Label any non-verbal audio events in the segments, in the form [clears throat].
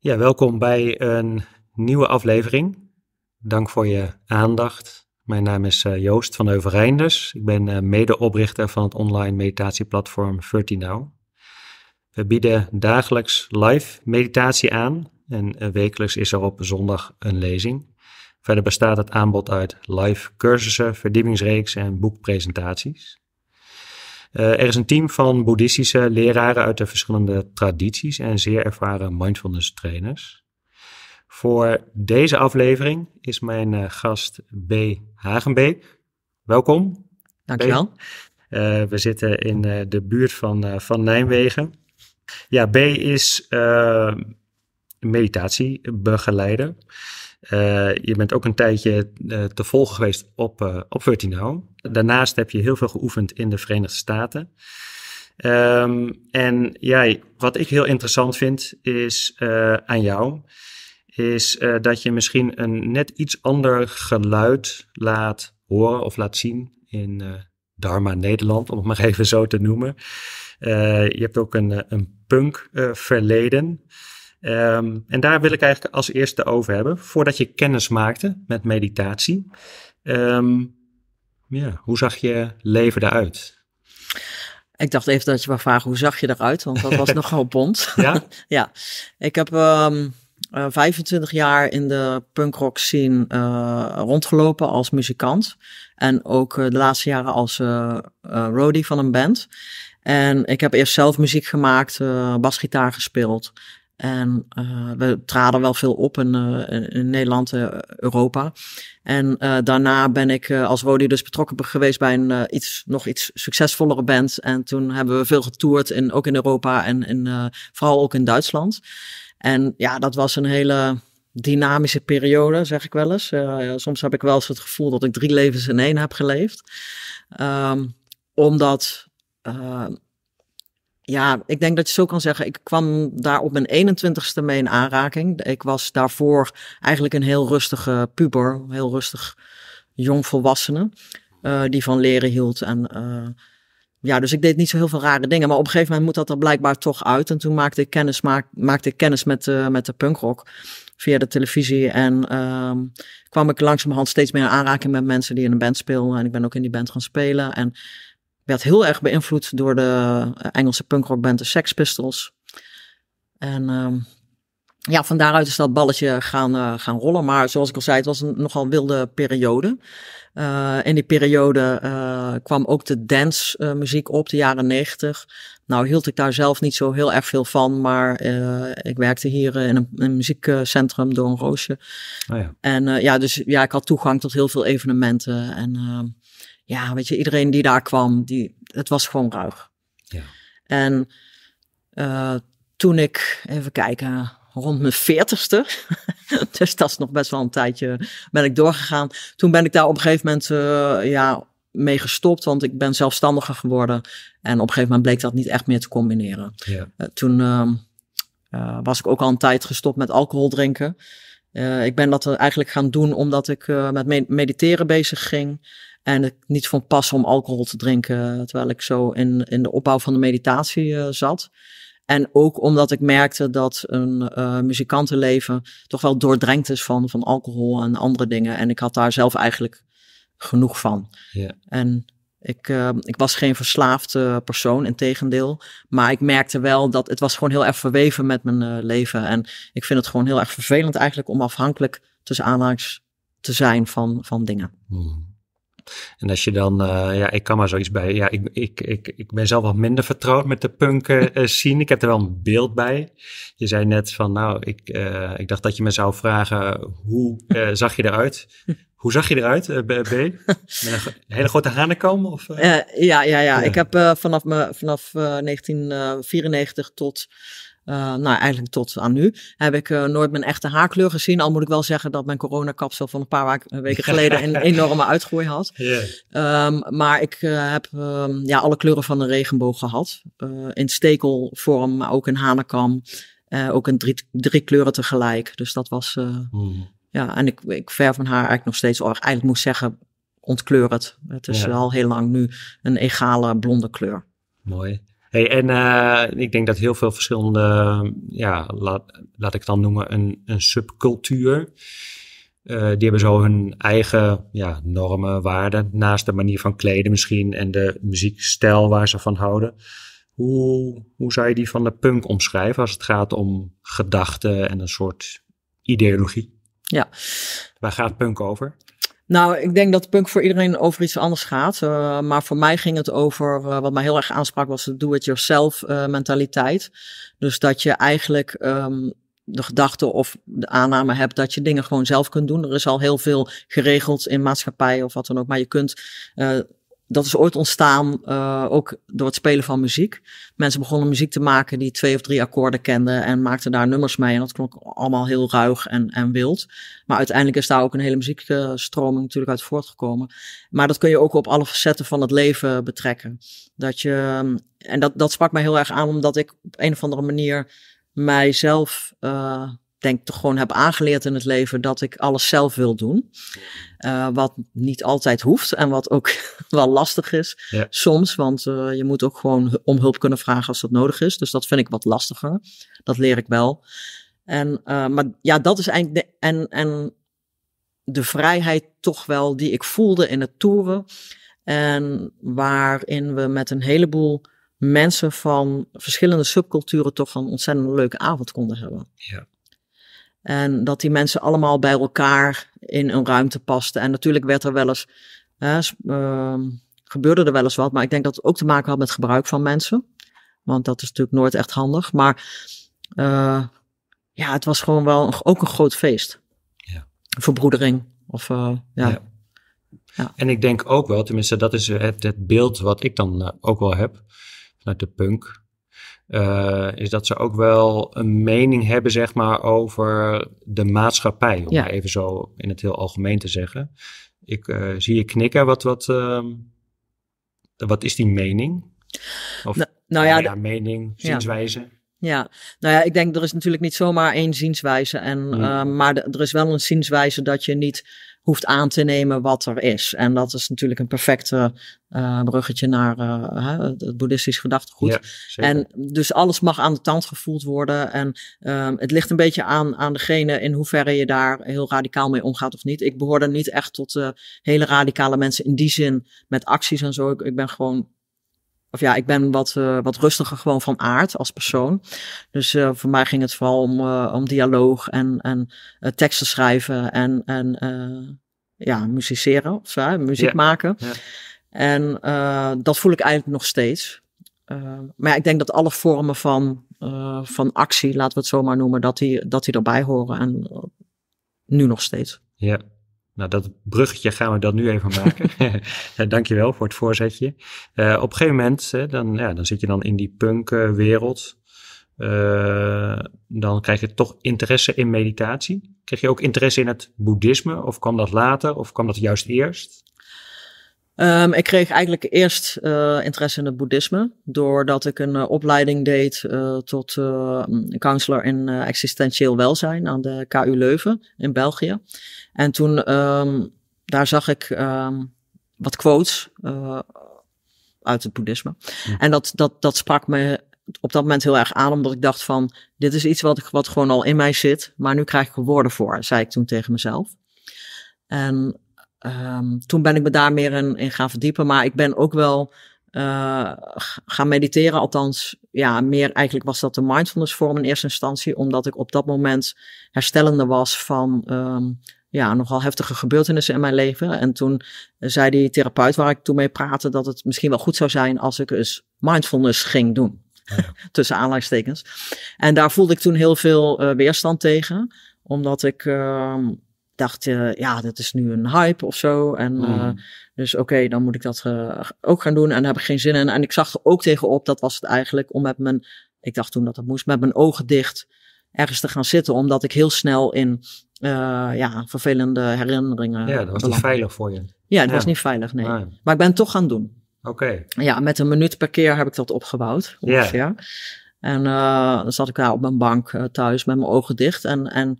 Ja, welkom bij een nieuwe aflevering. Dank voor je aandacht. Mijn naam is eh, Joost van Overeinders. Ik ben uh, medeoprichter van het online meditatieplatform Now. We bieden dagelijks live meditatie aan en eh, wekelijks is er op zondag een lezing. Verder bestaat het aanbod uit live cursussen, verdiepingsreeks en boekpresentaties. Eh, er is een team van boeddhistische leraren uit de verschillende tradities en zeer ervaren mindfulness trainers. Voor deze aflevering is mijn eh, gast B. Hagenbeek. Welkom. Dankjewel. Uh, we zitten in de buurt van, van Nijmegen. Ja, B is uh, eh, meditatiebegeleider. Eh, je bent ook een tijdje eh, te volgen geweest op, uh, op Daarnaast heb je heel veel geoefend in de Verenigde Staten. Ehm, en ja, wat ik heel interessant vind is aan jou, is dat je misschien een net iets ander geluid laat horen of laat zien in Dharma Nederland, om het [laughs] maar even zo te noemen. je hebt ook een, een punk eh, verleden. Ehm, en daar wil ik eigenlijk als eerste over hebben, voordat je kennis maakte met meditatie. Ehm, ja, hoe zag je leven eruit? Ik dacht even dat je wou vragen, hoe zag je eruit? Want dat was [laughs] nogal bond. Ja? [laughs] ja. Ik heb 25 ehm, eh, jaar in de punkrock scene uh, rondgelopen als muzikant. En ook de laatste jaren als roadie van een band. En ik heb eerst zelf muziek gemaakt, uh, basgitaar gespeeld. En eh, we traden wel veel op in, eh, in Nederland, en Europa. En daarna ben ik als Wody dus betrokken geweest bij een iets, nog iets succesvollere band. En toen hebben we veel getoerd, in, ook in Europa en vooral ook in Duitsland. En ja, dat was een hele dynamische periode, zeg ik wel eens. soms heb ik wel eens het gevoel dat ik drie levens in één heb geleefd. Ehm, omdat... Ja, ik denk dat je zo kan zeggen. Ik kwam daar op mijn 21ste mee in aanraking. Ik was daarvoor eigenlijk een heel rustige puber, heel rustig jong volwassene, eh, die van leren hield. En eh, ja, dus ik deed niet zo heel veel rare dingen. Maar op een gegeven moment moet dat er blijkbaar toch uit. En toen maakte ik kennis, maakte ik kennis met, eh, met de punkrock via de televisie. En ehm, kwam ik langzamerhand steeds meer in aanraking met mensen die in een band speelden. En ik ben ook in die band gaan spelen. En werd heel erg beïnvloed door de eh, Engelse punkrockband de Sex Pistols. En ehm, ja, van daaruit is dat balletje gaan, eh, gaan rollen. Maar zoals ik al zei, het was een nogal wilde periode. Eh, in die periode kwam ook de dance muziek op, de jaren negentig. Nou hield ik daar zelf niet zo heel erg veel van, maar ik werkte hier in een, muziekcentrum door een roosje. Oh ja. En ja, dus ja, ik had toegang tot heel veel evenementen en... Ehm, ja, weet je, iedereen die daar kwam, die, het was gewoon ruig. Ja. En eh, toen ik, even kijken, rond mijn veertigste, [laughs] dus dat is nog best wel een tijdje, ben ik doorgegaan. Toen ben ik daar op een gegeven moment eh, ja, mee gestopt, want ik ben zelfstandiger geworden. En op een gegeven moment bleek dat niet echt meer te combineren. Ja. Eh, toen ehm, was ik ook al een tijd gestopt met alcohol drinken. ik ben dat eigenlijk gaan doen omdat ik met mediteren bezig ging. En ik niet van pas om alcohol te drinken, eh, terwijl ik zo in, in de opbouw van de meditatie eh, zat. En ook omdat ik merkte dat een eh, muzikantenleven toch wel doordrenkt is van, van alcohol en andere dingen. En ik had daar zelf eigenlijk genoeg van. En ik, ik was geen verslaafde persoon, in tegendeel. Maar ik merkte wel dat het was gewoon heel erg verweven met mijn leven. En ik vind het gewoon heel erg vervelend eigenlijk om afhankelijk tussen aanhalingstekens te zijn van, van dingen. Mm. En als je dan, eh, ja, ik kan maar zoiets bij. Ja, ik, ik, ik, ik ben zelf wat minder vertrouwd met de punken eh, zien. Eh, scene. Ik heb er wel een beeld bij. Je zei net van, nou, ik, ik dacht dat je me zou vragen, hoe zag je eruit? [laughs] Hoe zag je eruit, B? B? Met een, hele grote hanenkam? Of, ja, ja, ja, ja, Ik heb vanaf, me, vanaf 1994 tot eh, nou, eigenlijk tot aan nu heb ik eh, nooit mijn echte haarkleur gezien. Al moet ik wel zeggen dat mijn coronakapsel van een paar eh, weken geleden een [laughs] enorme uitgroei had. Ehm, maar ik heb ehm, ja, alle kleuren van de regenboog gehad. in stekelvorm, maar ook in hanenkam. ook in drie, drie kleuren tegelijk. Dus dat was. Hmm. Ja, en ik, ik verf mijn haar eigenlijk nog steeds. eigenlijk moet zeggen, ontkleur het. Het is al heel lang nu een egale blonde kleur. Mooi. Hey, en eh, ik denk dat heel veel verschillende, ja, laat, ik het dan noemen, een, een subcultuur. Eh, die hebben zo hun eigen ja, normen, waarden, naast de manier van kleden misschien en de muziekstijl waar ze van houden. Hoe, hoe zou je die van de punk omschrijven als het gaat om gedachten en een soort ideologie? Ja. Waar gaat punk over? Nou, ik denk dat punk voor iedereen over iets anders gaat. Eh, maar voor mij ging het over, eh, wat mij heel erg aansprak, was de do-it-yourself eh, mentaliteit. Dus dat je eigenlijk ehm, de gedachte of de aanname hebt dat je dingen gewoon zelf kunt doen. Er is al heel veel geregeld in maatschappij of wat dan ook. Maar je kunt dat is ooit ontstaan eh, ook door het spelen van muziek. Mensen begonnen muziek te maken die twee of drie akkoorden kenden en maakten daar nummers mee. En dat klonk allemaal heel ruig en, en wild. Maar uiteindelijk is daar ook een hele muziekstroming natuurlijk uit voortgekomen. Maar dat kun je ook op alle facetten van het leven betrekken. Dat je, en dat, dat sprak mij heel erg aan, omdat ik op een of andere manier mijzelf. Eh, denk toch gewoon heb aangeleerd in het leven dat ik alles zelf wil doen. Eh, wat niet altijd hoeft en wat ook [laughs] wel lastig is soms. Want eh, je moet ook gewoon om hulp kunnen vragen als dat nodig is. Dus dat vind ik wat lastiger. Dat leer ik wel. En, eh, maar ja, dat is eigenlijk de, en, en de vrijheid toch wel die ik voelde in het toeren. En waarin we met een heleboel mensen van verschillende subculturen toch een ontzettend leuke avond konden hebben. Ja. En dat die mensen allemaal bij elkaar in een ruimte pasten. En natuurlijk werd er wel eens, ehm, gebeurde er wel eens wat. Maar ik denk dat het ook te maken had met gebruik van mensen. Want dat is natuurlijk nooit echt handig. Maar eh, ja, het was gewoon wel ook een groot feest. Ja. Verbroedering. Of, eh, ja. ja. Ja. En ik denk ook wel, tenminste, dat is eh, het, het beeld wat ik dan ook wel heb vanuit de punk. Eh, is dat ze ook wel een mening hebben, zeg maar, over de maatschappij. Om even zo in het heel algemeen te zeggen. Ik eh, zie je knikken. Wat, wat, ehm, wat is die mening? Of nou, nou ja, mening, zienswijze. Ja. Ja, nou ja, ik denk er is natuurlijk niet zomaar één zienswijze. En, hmm. ehm, maar er is wel een zienswijze dat je niet hoeft aan te nemen wat er is. En dat is natuurlijk een perfecte eh, bruggetje naar eh, het boeddhistisch gedachtegoed. en dus alles mag aan de tand gevoeld worden. En ehm, het ligt een beetje aan, aan degene in hoeverre je daar heel radicaal mee omgaat of niet. Ik behoorde niet echt tot de eh, hele radicale mensen in die zin met acties en zo. Ik, ik ben gewoon of ja, ik ben wat, eh, wat rustiger gewoon van aard als persoon. Dus eh, voor mij ging het vooral om, eh, om dialoog en, en teksten schrijven en, en ja, musiceren of muziek maken. En dat voel ik eigenlijk nog steeds. maar ik denk dat alle vormen van, van actie, laten we het zo maar noemen, dat die, dat die erbij horen. En nu nog steeds. Ja. Nou, dat bruggetje gaan we dat nu even maken. [laughs] Dankjewel voor het voorzetje. Eh, op een gegeven moment, hè, dan, ja, dan zit je dan in die punkwereld. Uh, eh, dan krijg je toch interesse in meditatie. Krijg je ook interesse in het boeddhisme? Of kwam dat later? Of kwam dat juist eerst? Ehm, ik kreeg eigenlijk eerst eh, interesse in het boeddhisme, doordat ik een eh, opleiding deed uh, tot counselor in existentieel welzijn aan de KU Leuven in België. En toen, ehm, daar zag ik ehm, wat quotes uit het boeddhisme. En dat, dat, dat sprak me op dat moment heel erg aan, omdat ik dacht van, dit is iets wat, wat gewoon al in mij zit, maar nu krijg ik er woorden voor, zei ik toen tegen mezelf. En Ehm, toen ben ik me daar meer in, gaan verdiepen. Maar ik ben ook wel eh, gaan mediteren. Althans, ja, meer eigenlijk was dat de mindfulness vorm in eerste instantie. Omdat ik op dat moment herstellende was van um, ja, nogal heftige gebeurtenissen in mijn leven. En toen zei die therapeut waar ik toen mee praatte dat het misschien wel goed zou zijn als ik eens mindfulness ging doen. Oh [laughs] Tussen aanleidingstekens. En daar voelde ik toen heel veel eh, weerstand tegen. Omdat ik ehm, dacht, eh, ja, dat is nu een hype of zo. En eh, mm. dus oké, dan moet ik dat eh, ook gaan doen. En daar heb ik geen zin in. En ik zag er ook tegenop, dat was het eigenlijk, om met mijn, ik dacht toen dat het moest, met mijn ogen dicht ergens te gaan zitten. Omdat ik heel snel in ja, vervelende herinneringen. Ja, dat was niet veilig voor je. Ja, dat was niet veilig, nee. Maar ik ben het toch gaan doen. Oké. Ja, met een minuut per keer heb ik dat opgebouwd. ja En dan zat ik daar op mijn bank thuis met mijn ogen dicht. En, en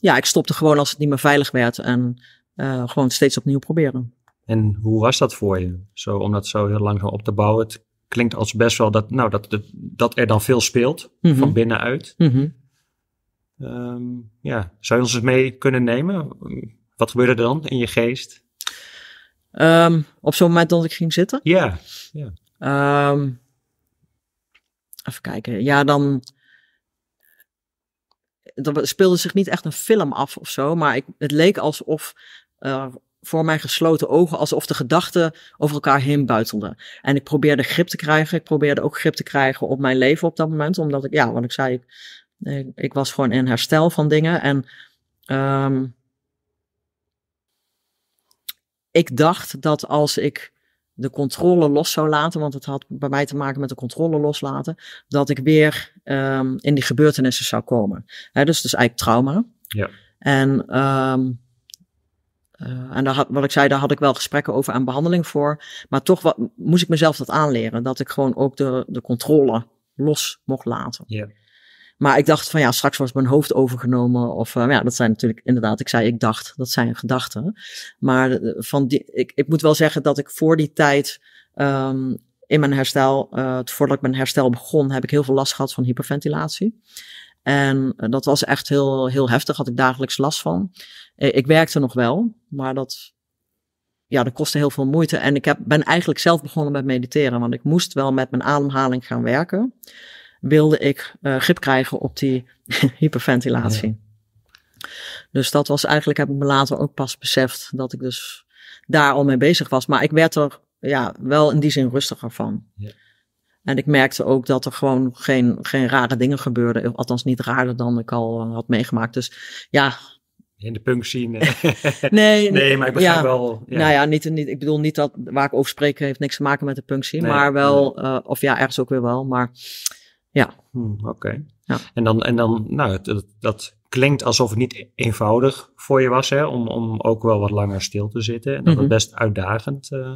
ja, ik stopte gewoon als het niet meer veilig werd en eh, gewoon steeds opnieuw proberen. En hoe was dat voor je? Zo, om dat zo heel lang op te bouwen. Het klinkt als best wel dat, nou, dat, dat, er dan veel speelt mhm. van binnenuit. Mhm. Ehm, ja, zou je ons eens mee kunnen nemen? Wat gebeurde er dan in je geest? Ehm, op zo'n moment dat ik ging zitten? Ja. Ehm, even kijken. Ja, dan er speelde zich niet echt een film af of zo, maar ik, het leek alsof eh, voor mijn gesloten ogen, alsof de gedachten over elkaar heen buitelden. En ik probeerde grip te krijgen. Ik probeerde ook grip te krijgen op mijn leven op dat moment, omdat ik, ja, want ik zei, ik, ik was gewoon in herstel van dingen. En ehm, ik dacht dat als ik de controle los zou laten, want het had bij mij te maken met de controle loslaten, dat ik weer ehm, in die gebeurtenissen zou komen. He, dus het is dus eigenlijk trauma. Ja. En, ehm, eh, en daar had, wat ik zei, daar had ik wel gesprekken over aan behandeling voor. Maar toch wat, moest ik mezelf dat aanleren, dat ik gewoon ook de, de controle los mocht laten. Ja. Maar ik dacht van ja, straks wordt mijn hoofd overgenomen. Of eh, ja, dat zijn natuurlijk inderdaad, ik zei ik dacht, dat zijn gedachten. Maar eh, van die, ik, ik moet wel zeggen dat ik voor die tijd um, in mijn herstel, uh, voordat ik mijn herstel begon, heb ik heel veel last gehad van hyperventilatie. En dat was echt heel, heel heftig, had ik dagelijks last van. Ik, ik werkte nog wel, maar dat, ja, dat kostte heel veel moeite. En ik heb, ben eigenlijk zelf begonnen met mediteren, want ik moest wel met mijn ademhaling gaan werken wilde ik eh, grip krijgen op die [laughs] hyperventilatie. Dus dat was eigenlijk, heb ik me later ook pas beseft dat ik dus daar al mee bezig was. Maar ik werd er ja, wel in die zin rustiger van. Ja. En ik merkte ook dat er gewoon geen, geen rare dingen gebeurden. Althans, niet raarder dan ik al eh, had meegemaakt. Dus ja, in de punctie. [laughs] nee, nee, maar ik begrijp wel. Nou ja, niet, niet, ik bedoel niet dat waar ik over spreek heeft niks te maken met de punctie, maar wel, eh, of ja, ergens ook weer wel, maar ja. Hmm, oké. Ja. En dan, en dan nou, dat, dat klinkt alsof het niet eenvoudig voor je was hè, om, om ook wel wat langer stil te zitten. En dat het mhm. best uitdagend eh,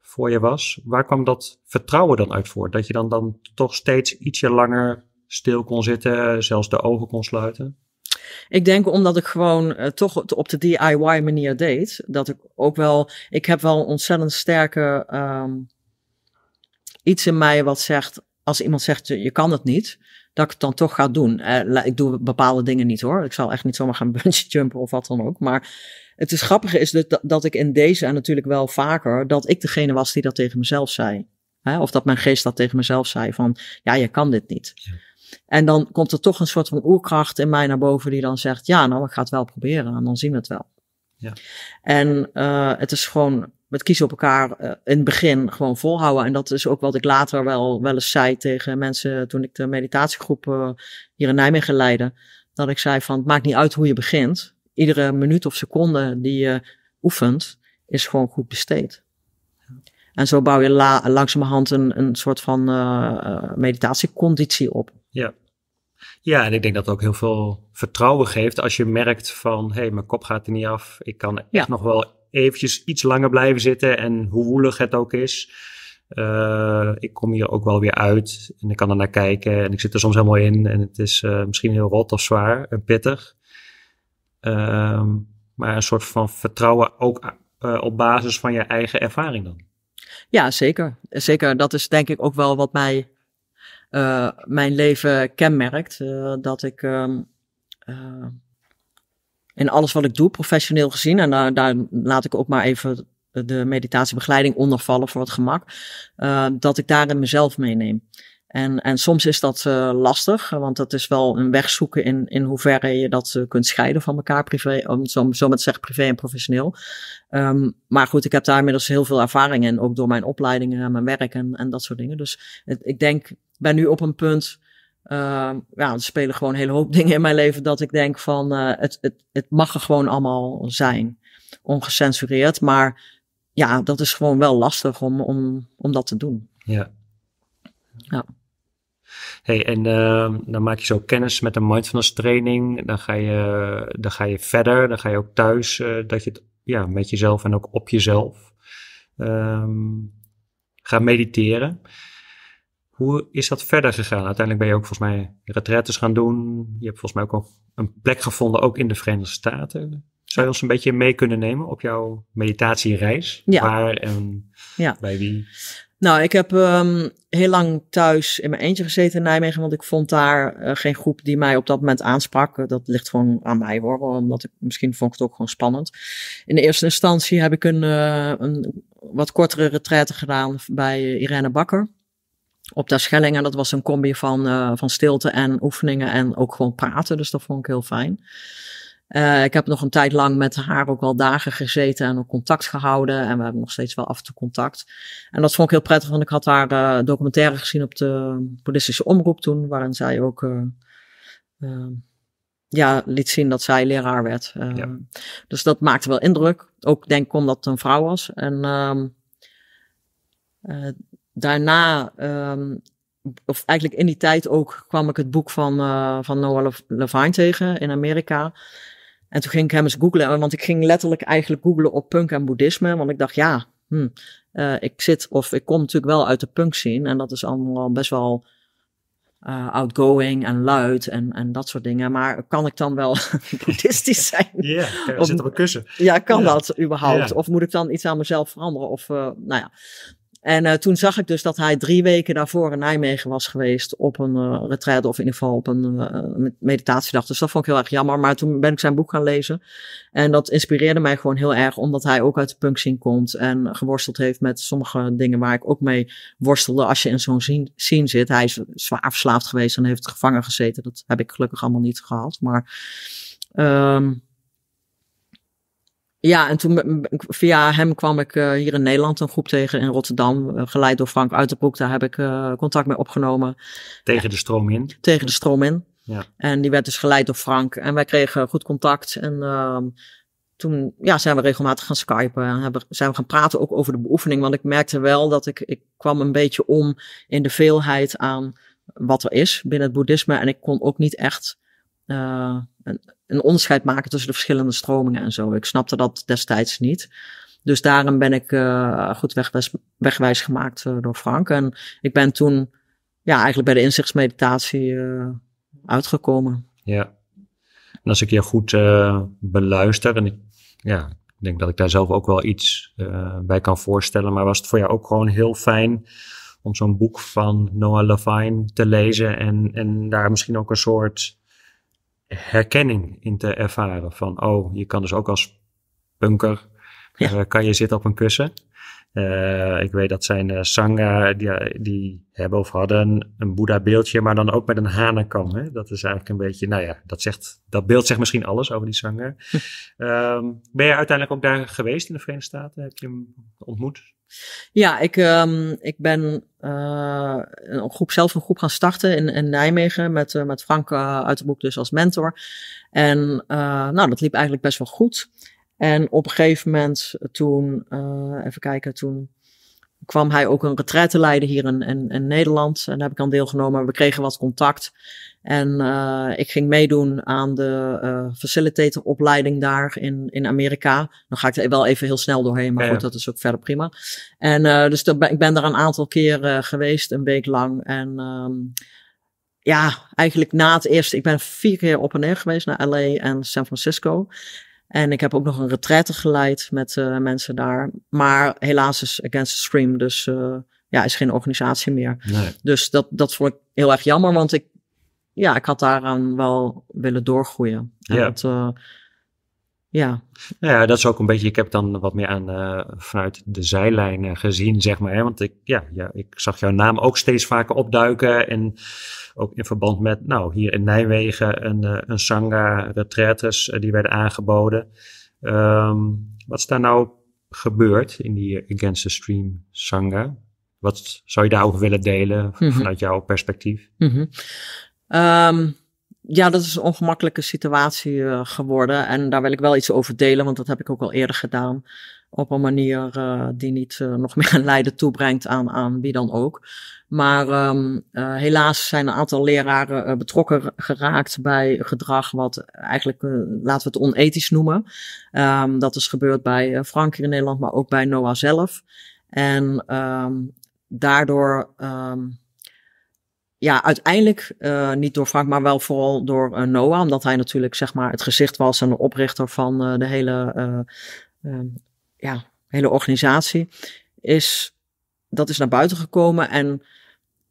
voor je was. Waar kwam dat vertrouwen dan uit voort? Dat je dan, dan toch steeds ietsje langer stil kon zitten, zelfs de ogen kon sluiten? Ik denk omdat ik gewoon eh, toch op de DIY manier deed. Dat ik ook wel, ik heb wel een ontzettend sterke ehm, iets in mij wat zegt, als iemand zegt je kan het niet, dat ik het dan toch ga doen. Uh, ik doe bepaalde dingen niet hoor. Ik zal echt niet zomaar gaan [laughs] bungee jumpen of wat dan ook. Maar het is grappige is dat, dat ik in deze en natuurlijk wel vaker, dat ik degene was die dat tegen mezelf zei. Hè? Of dat mijn geest dat tegen mezelf zei van ja, je kan dit niet. En dan komt er toch een soort van oerkracht in mij naar boven die dan zegt ja, nou ik ga het wel proberen en dan zien we het wel. Ja. En eh, het is gewoon met kiezen op elkaar eh, in het begin gewoon volhouden. En dat is ook wat ik later wel, wel eens zei tegen mensen toen ik de meditatiegroep eh, hier in Nijmegen leidde. Dat ik zei van het maakt niet uit hoe je begint. Iedere minuut of seconde die je oefent is gewoon goed besteed. En zo bouw je langzamerhand een, een soort van eh, meditatieconditie op. Ja. ja, en ik denk dat ook heel veel vertrouwen geeft als je merkt van... hé, hey, mijn kop gaat er niet af. Ik kan echt ja. nog wel eventjes iets langer blijven zitten. En hoe woelig het ook is. Eh, ik kom hier ook wel weer uit en ik kan er naar kijken en ik zit er soms helemaal in en het is eh, misschien heel rot of zwaar en pittig. Ehm, maar een soort van vertrouwen ook eh, op basis van je eigen ervaring dan. Ja, zeker. Zeker. Dat is denk ik ook wel wat mij, mijn leven kenmerkt. dat ik ehm, en alles wat ik doe, professioneel gezien, en daar, daar laat ik ook maar even de meditatiebegeleiding ondervallen voor het gemak, eh, dat ik daarin mezelf meeneem. En, en soms is dat eh, lastig, want dat is wel een weg zoeken in, in hoeverre je dat eh, kunt scheiden van elkaar, privé, om zo, zo met privé en professioneel. Ehm, maar goed, ik heb daar inmiddels heel veel ervaring in, ook door mijn opleidingen en mijn werk en, en dat soort dingen. Dus ik denk, ben nu op een punt Ehm, ja, er spelen gewoon een hele hoop [laughs] dingen in mijn leven dat ik denk van eh, het, het, het mag er gewoon allemaal zijn. Ongecensureerd. Maar ja, dat is gewoon wel lastig om, om, om dat te doen. Ja. Ja. Hey, en ehm, dan maak je zo kennis met een mindfulness training. Dan ga je, dan ga je verder. Dan ga je ook thuis. Eh, dat je ja, met jezelf en ook op jezelf um, gaat mediteren. Hoe is dat verder gegaan? Uiteindelijk ben je ook volgens mij retretes gaan doen. Je hebt volgens mij ook al een plek gevonden, ook in de Verenigde Staten. Zou je ons een beetje mee kunnen nemen op jouw meditatiereis? Ja. Waar en ja. bij wie? Nou, ik heb ehm, heel lang thuis in mijn eentje gezeten in Nijmegen, want ik vond daar eh, geen groep die mij op dat moment aansprak. Eh, dat ligt gewoon aan mij hoor, omdat ik misschien vond ik het ook gewoon spannend. In de eerste instantie heb ik een, eh, een wat kortere retraite gedaan bij Irene Bakker op de Schellingen. En dat was een combi van, eh, van stilte en oefeningen en ook gewoon praten. Dus dat vond ik heel fijn. Eh, ik heb nog een tijd lang met haar ook wel dagen gezeten en ook contact gehouden. En we hebben nog steeds wel af en toe contact. En dat vond ik heel prettig, want ik had haar eh, documentaire gezien op de boeddhistische omroep toen. Waarin zij ook ehm, ja, liet zien dat zij leraar werd. Ehm, dus dat maakte wel indruk. Ook denk ik omdat het een vrouw was. En uh, daarna, ehm, of eigenlijk in die tijd ook, kwam ik het boek van, uh, van Noah Levine tegen in Amerika. En toen ging ik hem eens googlen, want ik ging letterlijk eigenlijk googlen op punk en boeddhisme. Want ik dacht, ja, hm, eh, ik zit of ik kom natuurlijk wel uit de punk scene. En dat is allemaal best wel eh, outgoing en luid en, en dat soort dingen. Maar kan ik dan wel [laughs] boeddhistisch [laughs] zijn? Ja, yeah, zit op een kussen. Ja, kan dat überhaupt? Of moet ik dan iets aan mezelf veranderen? Of, nou ja. En eh, toen zag ik dus dat hij drie weken daarvoor in Nijmegen was geweest op een uh, retraite of in ieder geval op een uh, meditatiedag. Dus dat vond ik heel erg jammer. Maar toen ben ik zijn boek gaan lezen. En dat inspireerde mij gewoon heel erg, omdat hij ook uit de zien komt en geworsteld heeft met sommige dingen waar ik ook mee worstelde als je in zo'n scene, zit. Hij is zwaar verslaafd geweest en heeft gevangen gezeten. Dat heb ik gelukkig allemaal niet gehad. Maar... Um, ja, en toen via hem kwam ik eh, hier in Nederland een groep tegen in Rotterdam, eh, geleid door Frank Uiterbroek. Daar heb ik eh, contact mee opgenomen. Tegen de stroom in? Tegen de stroom in. Ja. En die werd dus geleid door Frank. En wij kregen goed contact. En ehm, toen ja, zijn we regelmatig gaan skypen. En hebben, zijn we gaan praten ook over de beoefening. Want ik merkte wel dat ik, ik kwam een beetje om in de veelheid aan wat er is binnen het boeddhisme. En ik kon ook niet echt een, onderscheid maken tussen de verschillende stromingen en zo. Ik snapte dat destijds niet. Dus daarom ben ik eh, goed wegwijs, gemaakt eh, door Frank. En ik ben toen ja, eigenlijk bij de inzichtsmeditatie eh, uitgekomen. Ja. En als ik je goed beluister, en ik, ja, denk dat ik daar zelf ook wel iets bij kan voorstellen, maar was het voor jou ook gewoon heel fijn om zo'n boek van Noah Levine te lezen en, en daar misschien ook een soort herkenning in te ervaren. Van, oh, je kan dus ook als bunker eh, kan je zitten op een kussen. Eh, ik weet dat zijn zanger eh, Sangha, die, eh, die, hebben of hadden een Boeddha-beeldje, maar dan ook met een hanenkam. Hè? Dat is eigenlijk een beetje, nou ja, dat, zegt, dat beeld zegt misschien alles over die Sangha. [laughs] Ehm, ben je uiteindelijk ook daar geweest in de Verenigde Staten? Heb je hem ontmoet? Ja, ik, ehm, ik ben een groep, zelf een groep gaan starten in, in Nijmegen met, met Frank uit de boek dus als mentor. En nou, dat liep eigenlijk best wel goed. En op een gegeven moment eh, toen, eh, even kijken, toen kwam hij ook een retraite leiden hier in, in, Nederland. En daar heb ik aan deelgenomen. We kregen wat contact. En eh, ik ging meedoen aan de uh, facilitatoropleiding daar in, in Amerika. Dan ga ik er wel even heel snel doorheen, maar goed, dat is ook verder prima. En dus ik ben daar een aantal keer geweest, een week lang. En ehm, ja, eigenlijk na het eerste, ik ben vier keer op en neer geweest naar LA en San Francisco. En ik heb ook nog een retraite geleid met eh, mensen daar. Maar helaas is Against the Stream dus eh, ja, is geen organisatie meer. Dus dat, dat vond ik heel erg jammer, want ik, ja, ik had daaraan wel willen doorgroeien. En dat, eh, ja. Nou ja, dat is ook een beetje. Ik heb dan wat meer aan eh, vanuit de zijlijn eh, gezien, zeg maar. Hè? Want ik, ja, ja, ik zag jouw naam ook steeds vaker opduiken. En ook in verband met, nou, hier in Nijmegen een, eh, een Sangha retretes die werden aangeboden. Ehm, wat is daar nou gebeurd in die Against the Stream Sangha? Wat zou je daarover willen delen mhm. vanuit jouw perspectief? Mhm. Ehm, ja, dat is een ongemakkelijke situatie eh, geworden. En daar wil ik wel iets over delen, want dat heb ik ook al eerder gedaan. Op een manier eh, die niet eh, nog [laughs] meer een lijden toebrengt aan, aan wie dan ook. Maar ehm, helaas zijn een aantal leraren betrokken geraakt bij gedrag wat eigenlijk, laten we het onethisch noemen. Ehm, dat is gebeurd bij Frank hier in Nederland, maar ook bij Noah zelf. En ehm, daardoor ja, uiteindelijk eh, niet door Frank, maar wel vooral door eh, Noah. Omdat hij natuurlijk zeg maar, het gezicht was en de oprichter van eh, de hele, ehm, ja, hele organisatie. Is, dat is naar buiten gekomen. En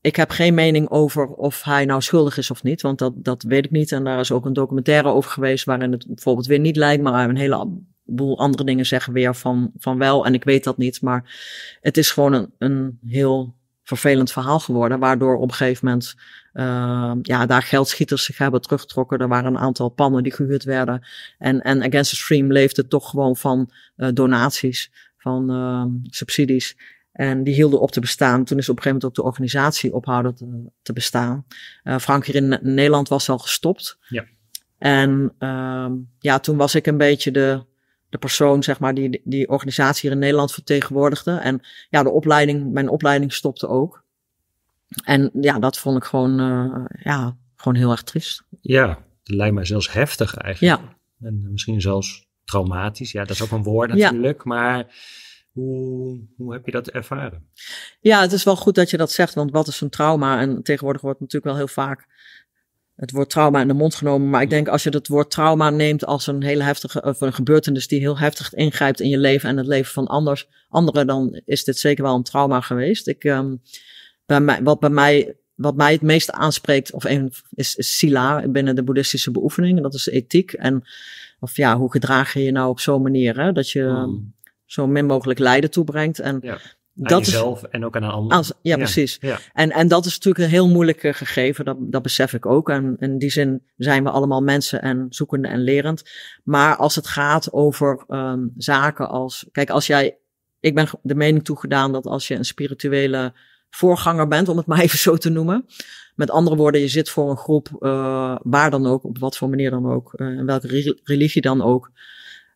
ik heb geen mening over of hij nou schuldig is of niet. Want dat, dat weet ik niet. En daar is ook een documentaire over geweest. Waarin het bijvoorbeeld weer niet lijkt. Maar een heleboel andere dingen zeggen weer van, van wel. En ik weet dat niet. Maar het is gewoon een, een heel vervelend verhaal geworden, waardoor op een gegeven moment eh, ja, daar geldschieters zich hebben teruggetrokken. Er waren een aantal pannen die gehuurd werden. En, en Against the Stream leefde toch gewoon van eh, donaties, van ehm, subsidies. En die hielden op te bestaan. Toen is op een gegeven moment ook de organisatie ophouden te, te bestaan. Eh, Frank hier in Nederland was al gestopt. Ja. En ehm, ja, toen was ik een beetje de, de persoon, zeg maar, die die organisatie hier in Nederland vertegenwoordigde. En ja, de opleiding, mijn opleiding stopte ook. En ja, dat vond ik gewoon, eh, ja, gewoon heel erg triest. Ja, het lijkt mij zelfs heftig eigenlijk. Ja. En misschien zelfs traumatisch. Ja, dat is ook een woord natuurlijk, maar hoe, hoe heb je dat ervaren? Ja, het is wel goed dat je dat zegt, want wat is een trauma? En tegenwoordig wordt natuurlijk wel heel vaak het woord trauma in de mond genomen. Maar ik denk als je het woord trauma neemt als een hele heftige of een gebeurtenis die heel heftig ingrijpt in je leven en het leven van anders, anderen, dan is dit zeker wel een trauma geweest. Ik, ehm, bij mij, wat bij mij wat mij het meest aanspreekt, of een, is, is, sila binnen de boeddhistische beoefening. dat is ethiek. En of ja, hoe gedraag je je nou op zo'n manier hè, dat je hmm. zo min mogelijk lijden toebrengt. En ja dat jezelf is, en ook aan een ander. Als, ja, precies. En, en dat is natuurlijk een heel moeilijk eh, gegeven, dat, dat besef ik ook. En in die zin zijn we allemaal mensen en zoekende en lerend. Maar als het gaat over um, zaken als, kijk, als jij, ik ben de mening toegedaan dat als je een spirituele voorganger bent, om het [laughs] maar even zo te noemen. Met andere woorden, je zit voor een groep, uh, waar dan ook, op wat voor manier dan ook, uh, eh, in welke religie dan ook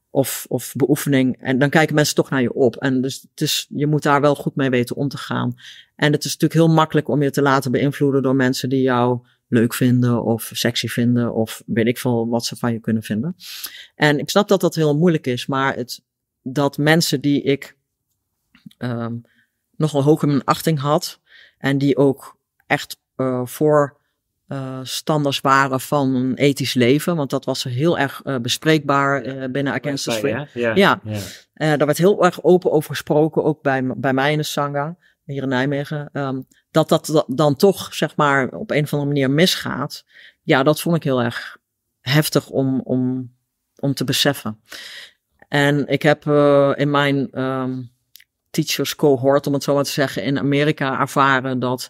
of, of beoefening. En dan kijken mensen toch naar je op. En dus het is, dus je moet daar wel goed mee weten om te gaan. En het is natuurlijk heel makkelijk om je te laten beïnvloeden door mensen die jou leuk vinden of sexy vinden of weet ik veel wat ze van je kunnen vinden. En ik snap dat dat heel moeilijk is, maar het, dat mensen die ik um, nogal hoog in mijn achting had en die ook echt uh, voor uh, eh, standaards waren van een ethisch leven. Want dat was heel erg eh, bespreekbaar eh, binnen Against Ja, ja. daar werd heel erg open over gesproken, ook bij, bij mij in de Sangha, hier in Nijmegen. Ehm, dat, dat dan toch, zeg maar, op een of andere manier misgaat. Ja, dat vond ik heel erg heftig om, om, om te beseffen. En ik heb in mijn ehm, teachers cohort, om het zo maar te zeggen, in Amerika ervaren dat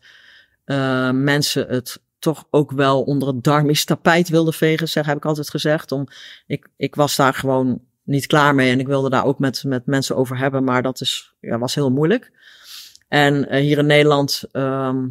mensen het toch ook wel onder het darmisch tapijt wilde vegen, zeg, heb ik altijd gezegd. Om, ik, ik was daar gewoon niet klaar mee en ik wilde daar ook met, met mensen over hebben, maar dat is, ja, was heel moeilijk. En eh, hier in Nederland ehm,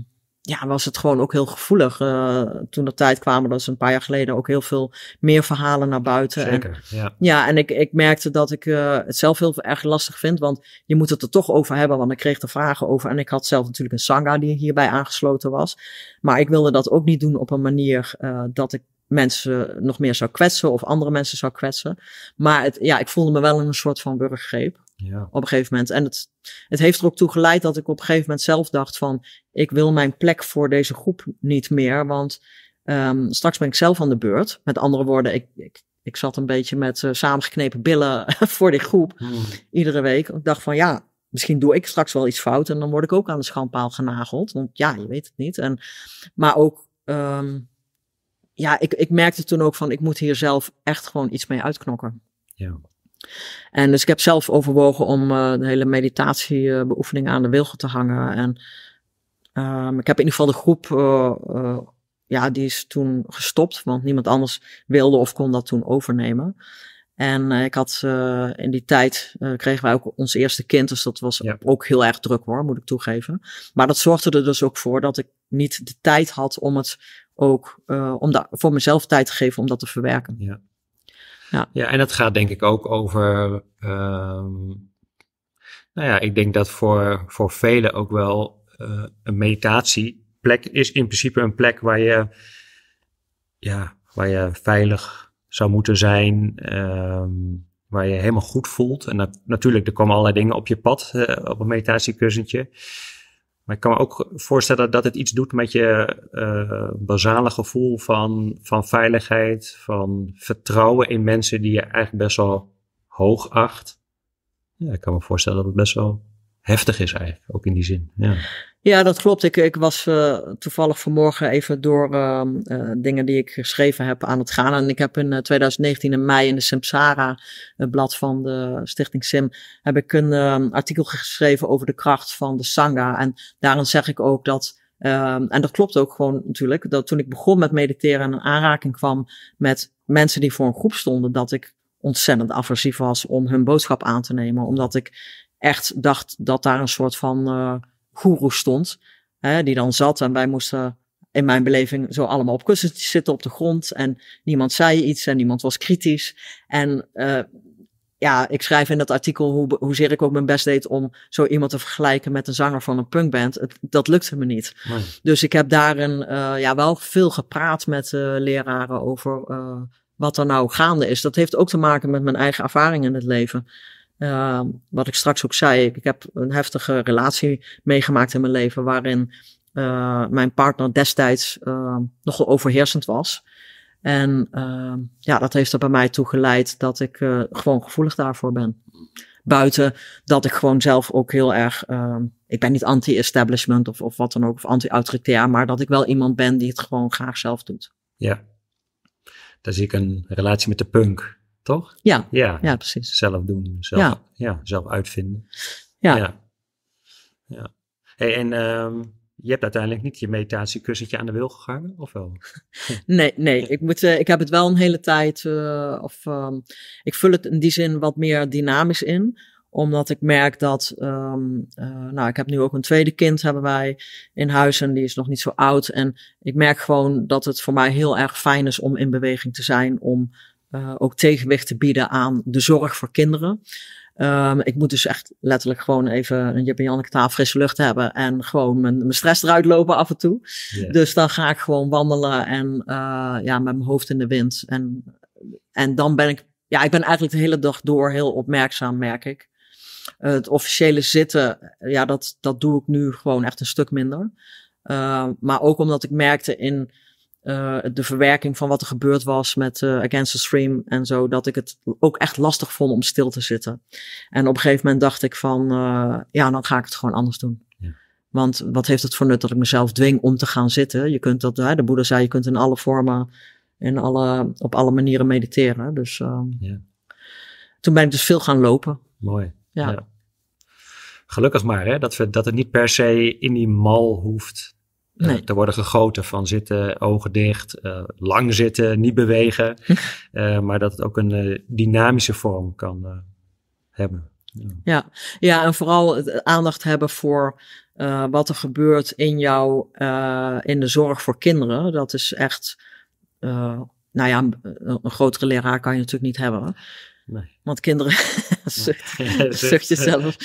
ja, was het gewoon ook heel gevoelig. Eh, toen de tijd kwamen, dat is een paar jaar geleden, ook heel veel meer verhalen naar buiten. Zeker, ja. ja. en ik, ik merkte dat ik eh, het zelf heel erg lastig vind, want je moet het er toch over hebben, want ik kreeg er vragen over. En ik had zelf natuurlijk een sanga die hierbij aangesloten was. Maar ik wilde dat ook niet doen op een manier eh, dat ik mensen nog meer zou kwetsen of andere mensen zou kwetsen. Maar het, ja, ik voelde me wel in een soort van burggreep. Ja. Op een gegeven moment. En het, het heeft er ook toe geleid dat ik op een gegeven moment zelf dacht van, ik wil mijn plek voor deze groep niet meer, want ehm, straks ben ik zelf aan de beurt. Met andere woorden, ik, ik, ik zat een beetje met uh, samengeknepen billen [laughs] voor die groep hmm. iedere week. Ik dacht van, ja, misschien doe ik straks wel iets fout en dan word ik ook aan de schandpaal genageld. Want ja, je weet het niet. En, maar ook, ehm, ja, ik, ik merkte toen ook van, ik moet hier zelf echt gewoon iets mee uitknokken. Ja. En dus ik heb zelf overwogen om uh, eh, een hele meditatiebeoefening eh, aan de wilgen te hangen. En ehm, ik heb in ieder geval de groep, eh, ja, die is toen gestopt, want niemand anders wilde of kon dat toen overnemen. En ik had in die tijd kregen wij ook ons eerste kind, dus dat was ook heel erg druk hoor, moet ik toegeven. Maar dat zorgde er dus ook voor dat ik niet de tijd had om het ook om daar voor mezelf tijd te geven om dat te verwerken. Ja. Ja. ja, en dat gaat denk ik ook over. Ehm, nou ja, ik denk dat voor, voor velen ook wel eh, een meditatieplek is in principe een plek waar je, ja, waar je veilig zou moeten zijn. Ehm, waar je helemaal goed voelt. En natuurlijk, er komen allerlei dingen op je pad eh, op een meditatiekussentje. Maar ik kan me ook voorstellen dat het iets doet met je eh, basale gevoel van, van veiligheid, van vertrouwen in mensen die je eigenlijk best wel hoog acht. Ja, ik kan me voorstellen dat het best wel heftig is eigenlijk, ook in die zin. Ja. Ja, dat klopt. Ik, ik was uh, toevallig vanmorgen even door uh, uh, dingen die ik geschreven heb aan het gaan. En ik heb in 2019 eh, in mei in de Simsara, blad van de Stichting Sim, heb ik een ehm, artikel geschreven over de kracht van de Sangha. En daarin zeg ik ook dat Um, en dat klopt ook gewoon natuurlijk, dat toen ik begon met mediteren en een aanraking kwam met mensen die voor een groep stonden, dat ik ontzettend aversief was om hun boodschap aan te nemen. Omdat ik echt dacht dat daar een soort van uh, guru stond. Hè, die dan zat en wij moesten in mijn beleving zo allemaal op kussentjes zitten op de grond. En niemand zei iets en niemand was kritisch. En eh, ja, ik schrijf in dat artikel hoe, hoezeer ik ook mijn best deed om zo iemand te vergelijken met een zanger van een punkband. dat lukte me niet. Dus ik heb daarin eh, ja, wel veel gepraat met eh, leraren over wat er nou gaande is. Dat heeft ook te maken met mijn eigen ervaring in het leven. Ehm, wat ik straks ook zei, ik, heb een heftige relatie meegemaakt in mijn leven waarin eh, mijn partner destijds uh, nogal overheersend was. En ehm, ja, dat heeft er bij mij toe geleid dat ik eh, gewoon gevoelig daarvoor ben. Buiten dat ik gewoon zelf ook heel erg, ik ben niet anti-establishment of, of wat dan ook, of anti-autoritair, maar dat ik wel iemand ben die het gewoon graag zelf doet. Ja, daar zie ik een relatie met de punk toch? Ja, ja, ja precies. Zelf doen, zelf, ja. zelf uitvinden. Ja. ja. Hey, en ehm, je hebt uiteindelijk niet je meditatiekussentje aan de wil gegaan of wel? [laughs] nee, nee. Ik, moet, eh, ik heb het wel een hele tijd, eh, of ehm, ik vul het in die zin wat meer dynamisch in omdat ik merk dat, ehm, eh, nou, ik heb nu ook een tweede kind, hebben wij in huis en die is nog niet zo oud. En ik merk gewoon dat het voor mij heel erg fijn is om in beweging te zijn, om eh, ook tegenwicht te bieden aan de zorg voor kinderen. Ehm, ik moet dus echt letterlijk gewoon even een Jip en Janneke taal frisse lucht hebben en gewoon mijn, stress eruit lopen af en toe. Dus dan ga ik gewoon wandelen en eh, ja, met mijn hoofd in de wind. En, en dan ben ik, ja, ik ben eigenlijk de hele dag door heel opmerkzaam, merk ik. het officiële zitten, ja, dat, dat doe ik nu gewoon echt een stuk minder. Ehm, maar ook omdat ik merkte in eh, de verwerking van wat er gebeurd was met eh, Against the Stream en zo, dat ik het ook echt lastig vond om stil te zitten. En op een gegeven moment dacht ik van, eh, ja, dan ga ik het gewoon anders doen. Want wat heeft het voor nut dat ik mezelf dwing om te gaan zitten? Je kunt dat, de Boeddha zei, je kunt in alle vormen, in alle, op alle manieren mediteren. Dus ehm, ja. toen ben ik dus veel gaan lopen. Mooi. ja. ja gelukkig maar, hè, dat, we, dat het niet per se in die mal hoeft eh, te worden gegoten van zitten, ogen dicht, eh, lang zitten, niet bewegen. [laughs] Eh, maar dat het ook een dynamische vorm kan hebben. Ja. ja. en vooral aandacht hebben voor wat er gebeurt in jou, in de zorg voor kinderen. Dat is echt, nou ja, een, grotere leraar kan je natuurlijk niet hebben. Want kinderen. [laughs] [laughs] zucht, zucht jezelf.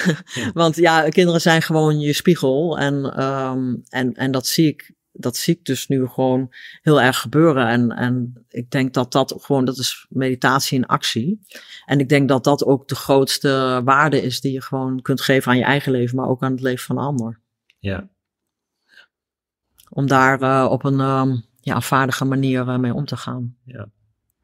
[laughs] Want ja, kinderen zijn gewoon je spiegel. En, ehm, en, en dat, zie ik, dat zie ik dus nu gewoon heel erg gebeuren. En, en ik denk dat dat gewoon, dat is meditatie in actie. En ik denk dat dat ook de grootste waarde is die je gewoon kunt geven aan je eigen leven, maar ook aan het leven van een ander. Ja. Om daar eh, op een ehm, ja, vaardige manier eh, mee om te gaan. Ja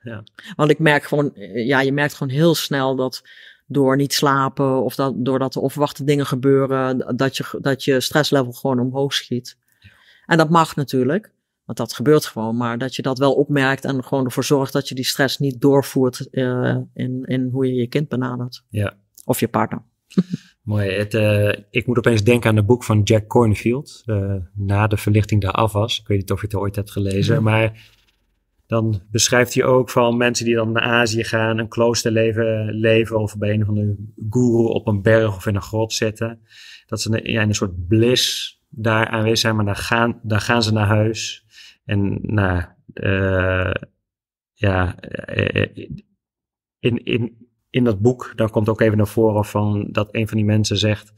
ja. Want ik merk gewoon, eh, ja, je merkt gewoon heel snel dat door niet slapen of dat, doordat er onverwachte dingen gebeuren, dat je, dat je stresslevel gewoon omhoog schiet. En dat mag natuurlijk, want dat gebeurt gewoon, maar dat je dat wel opmerkt en gewoon ervoor zorgt dat je die stress niet doorvoert eh, in, in hoe je je kind benadert. Ja. Of je partner. [laughs] Mooi. Het, eh, ik moet opeens denken aan het boek van Jack Cornfield. na de verlichting daar af was. Ik weet niet of je het ooit hebt gelezen. Maar dan beschrijft hij ook van mensen die dan naar Azië gaan, een kloosterleven leven of bij een van de guru op een berg of in een grot zitten. Dat ze ja, in een soort bliss daar aanwezig zijn, maar dan gaan, dan gaan ze naar huis. En nou, ja, eh, eh, in, in, in dat boek, daar komt ook even naar voren van dat een van die mensen zegt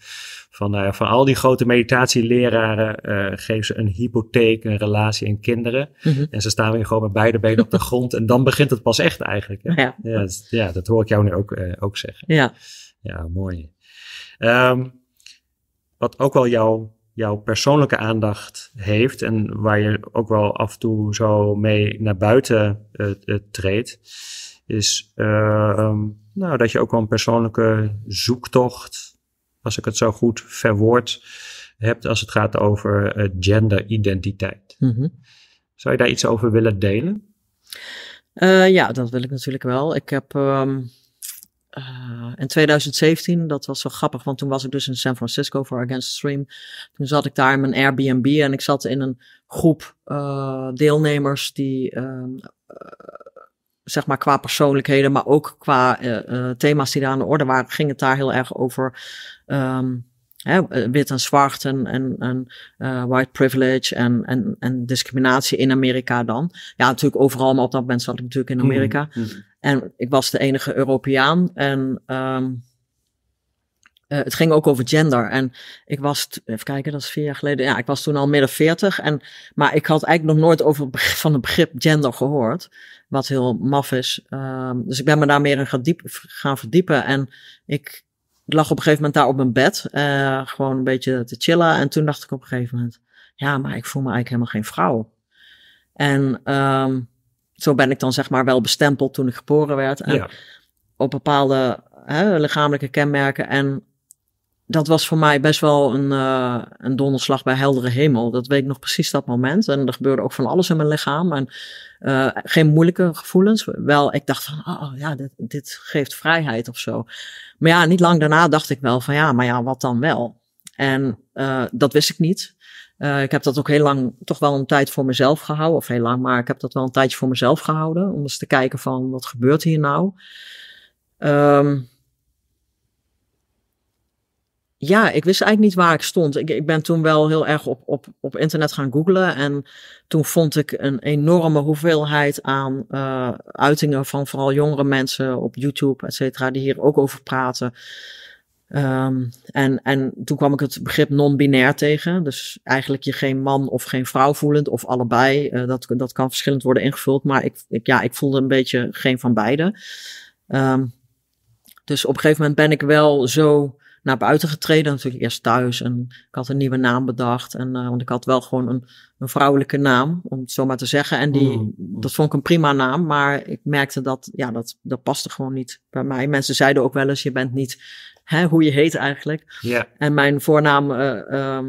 van, eh, van al die grote meditatieleraren uh, geven ze een hypotheek, een relatie en kinderen. Mhm. En ze staan weer gewoon met beide benen op de [laughs] grond en dan begint het pas echt eigenlijk. Hè? Ja. Ja, dat, hoor ik jou nu ook, eh, ook zeggen. Ja. Ja, mooi. Ehm, wat ook wel jouw, jouw persoonlijke aandacht heeft en waar je ook wel af en toe zo mee naar buiten treedt, is ehm, nou, dat je ook wel een persoonlijke zoektocht, als ik het zo goed verwoord, hebt als het gaat over eh, genderidentiteit. Mhm. Zou je daar iets over willen delen? Eh, ja, dat wil ik natuurlijk wel. Ik heb ehm, eh, in 2017, dat was zo grappig, want toen was ik dus in San Francisco voor Against Stream. Toen zat ik daar in mijn Airbnb en ik zat in een groep deelnemers die ehm, zeg maar qua persoonlijkheden, maar ook qua uh, thema's die daar aan de orde waren, ging het daar heel erg over um, hè, eh, wit en zwart en, en, en uh, white privilege en, en, en discriminatie in Amerika dan. Ja, natuurlijk overal, maar op dat moment zat ik natuurlijk in mm-hmm. Amerika. Mm-hmm. En ik was de enige Europeaan en... Um, eh, het ging ook over gender. En ik was, even kijken, dat is vier jaar geleden. Ja, ik was toen al midden veertig. En, maar ik had eigenlijk nog nooit over van het begrip gender gehoord. Wat heel maf is. Ehm, dus ik ben me daar meer in gaan, diep, gaan verdiepen. En ik lag op een gegeven moment daar op mijn bed. Eh, gewoon een beetje te chillen. En toen dacht ik op een gegeven moment. Ja, maar ik voel me eigenlijk helemaal geen vrouw. En ehm, zo ben ik dan zeg maar wel bestempeld toen ik geboren werd. En ja. op bepaalde lichamelijke kenmerken. En dat was voor mij best wel een, eh, een donderslag bij heldere hemel. Dat weet ik nog precies dat moment. En er gebeurde ook van alles in mijn lichaam. En eh, geen moeilijke gevoelens. Wel, ik dacht van, oh, oh ja, dit, dit geeft vrijheid of zo. Maar ja, niet lang daarna dacht ik wel van, ja, maar ja, wat dan wel? En eh, dat wist ik niet. ik heb dat ook heel lang, toch wel een tijd voor mezelf gehouden. Of heel lang, maar ik heb dat wel een tijdje voor mezelf gehouden. Om eens te kijken van, wat gebeurt hier nou? Um, ja, ik wist eigenlijk niet waar ik stond. Ik, ik ben toen wel heel erg op, op, op internet gaan googlen. En toen vond ik een enorme hoeveelheid aan eh, uitingen van vooral jongere mensen op YouTube, et cetera, die hier ook over praten. Ehm, en, en toen kwam ik het begrip non-binair tegen. Dus eigenlijk je geen man of geen vrouw voelend, of allebei. Eh, dat, dat kan verschillend worden ingevuld. Maar ik, ik, ja, ik voelde een beetje geen van beide. Ehm, dus op een gegeven moment ben ik wel zo naar buiten getreden. Natuurlijk eerst thuis en ik had een nieuwe naam bedacht. En, eh, want ik had wel gewoon een, een, vrouwelijke naam, om het zo maar te zeggen. En die, mm. dat vond ik een prima naam, maar ik merkte dat, ja, dat, dat paste gewoon niet bij mij. Mensen zeiden ook wel eens, je bent niet hè, hoe je heet eigenlijk. Ja. En mijn voornaam uh,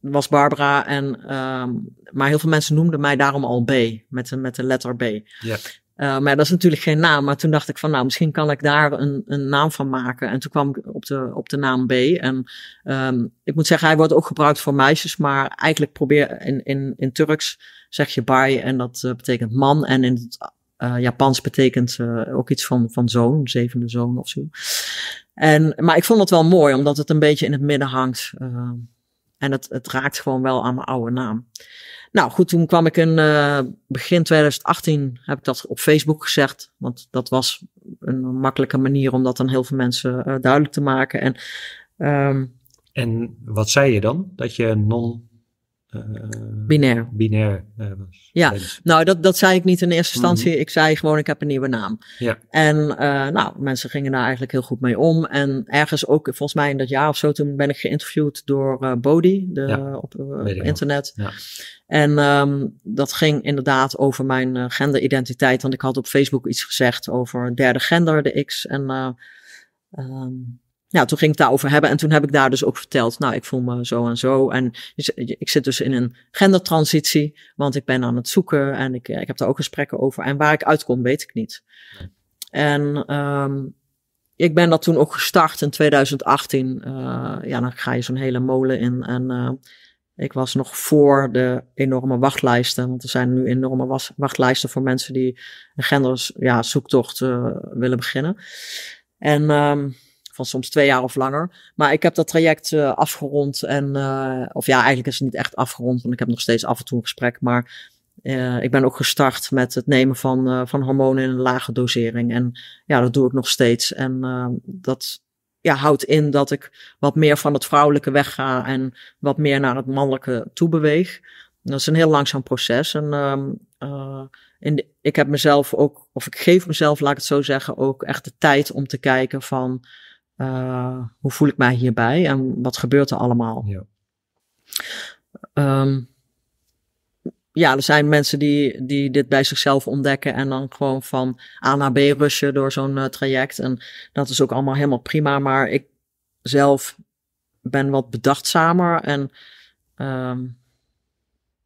was Barbara. En, um, maar heel veel mensen noemden mij daarom al B, met de, met de letter B. Ja. Eh, maar dat is natuurlijk geen naam. Maar toen dacht ik van, nou, misschien kan ik daar een, een naam van maken. En toen kwam ik op de, op de naam B. En ehm, ik moet zeggen, hij wordt ook gebruikt voor meisjes. Maar eigenlijk probeer, in, in, in Turks zeg je bai en dat eh, betekent man. En in het uh, Japans betekent ook iets van, van zoon, zevende zoon of zo. En, maar ik vond het wel mooi, omdat het een beetje in het midden hangt. Ehm, en het, het raakt gewoon wel aan mijn oude naam. Nou goed, toen kwam ik in eh, begin 2018, heb ik dat op Facebook gezegd. Want dat was een makkelijke manier om dat aan heel veel mensen eh, duidelijk te maken. En, ehm, en wat zei je dan? Dat je non eh, binair. Binair eh, Ja, nou dat, dat zei ik niet in eerste mhm. instantie. Ik zei gewoon ik heb een nieuwe naam. Ja. En eh, nou, mensen gingen daar eigenlijk heel goed mee om. En ergens ook, volgens mij in dat jaar of zo, toen ben ik geïnterviewd door Bodhi de, op, internet. Ja. En ehm, dat ging inderdaad over mijn genderidentiteit. Want ik had op Facebook iets gezegd over derde gender, de X. En ehm, nou, toen ging ik daarover hebben en toen heb ik daar dus ook verteld, nou, ik voel me zo en zo. En dus, eh, ik zit dus in een gendertransitie, want ik ben aan het zoeken en ik, eh, heb daar ook gesprekken over. En waar ik uitkom, weet ik niet. En um, ik ben dat toen ook gestart in 2018. Eh, ja, dan ga je zo'n hele molen in. En uh, ik was nog voor de enorme wachtlijsten. Want er zijn nu enorme wachtlijsten voor mensen die een genderzoektocht ja, zoektocht willen beginnen. En um, van soms twee jaar of langer. Maar ik heb dat traject uh, afgerond en, uh, of ja, eigenlijk is het niet echt afgerond, want ik heb nog steeds af en toe een gesprek. Maar uh, ik ben ook gestart met het nemen van, van hormonen in een lage dosering. En ja, dat doe ik nog steeds. En dat ja, houdt in dat ik wat meer van het vrouwelijke wegga en wat meer naar het mannelijke toe beweeg. Dat is een heel langzaam proces. En ehm, in de, ik heb mezelf ook, of ik geef mezelf, laat ik het zo zeggen, ook echt de tijd om te kijken van eh, hoe voel ik mij hierbij en wat gebeurt er allemaal? Ja. Ehm, ja, er zijn mensen die, die dit bij zichzelf ontdekken en dan gewoon van A naar B rushen door zo'n eh, traject. En dat is ook allemaal helemaal prima, maar ik zelf ben wat bedachtzamer en ehm,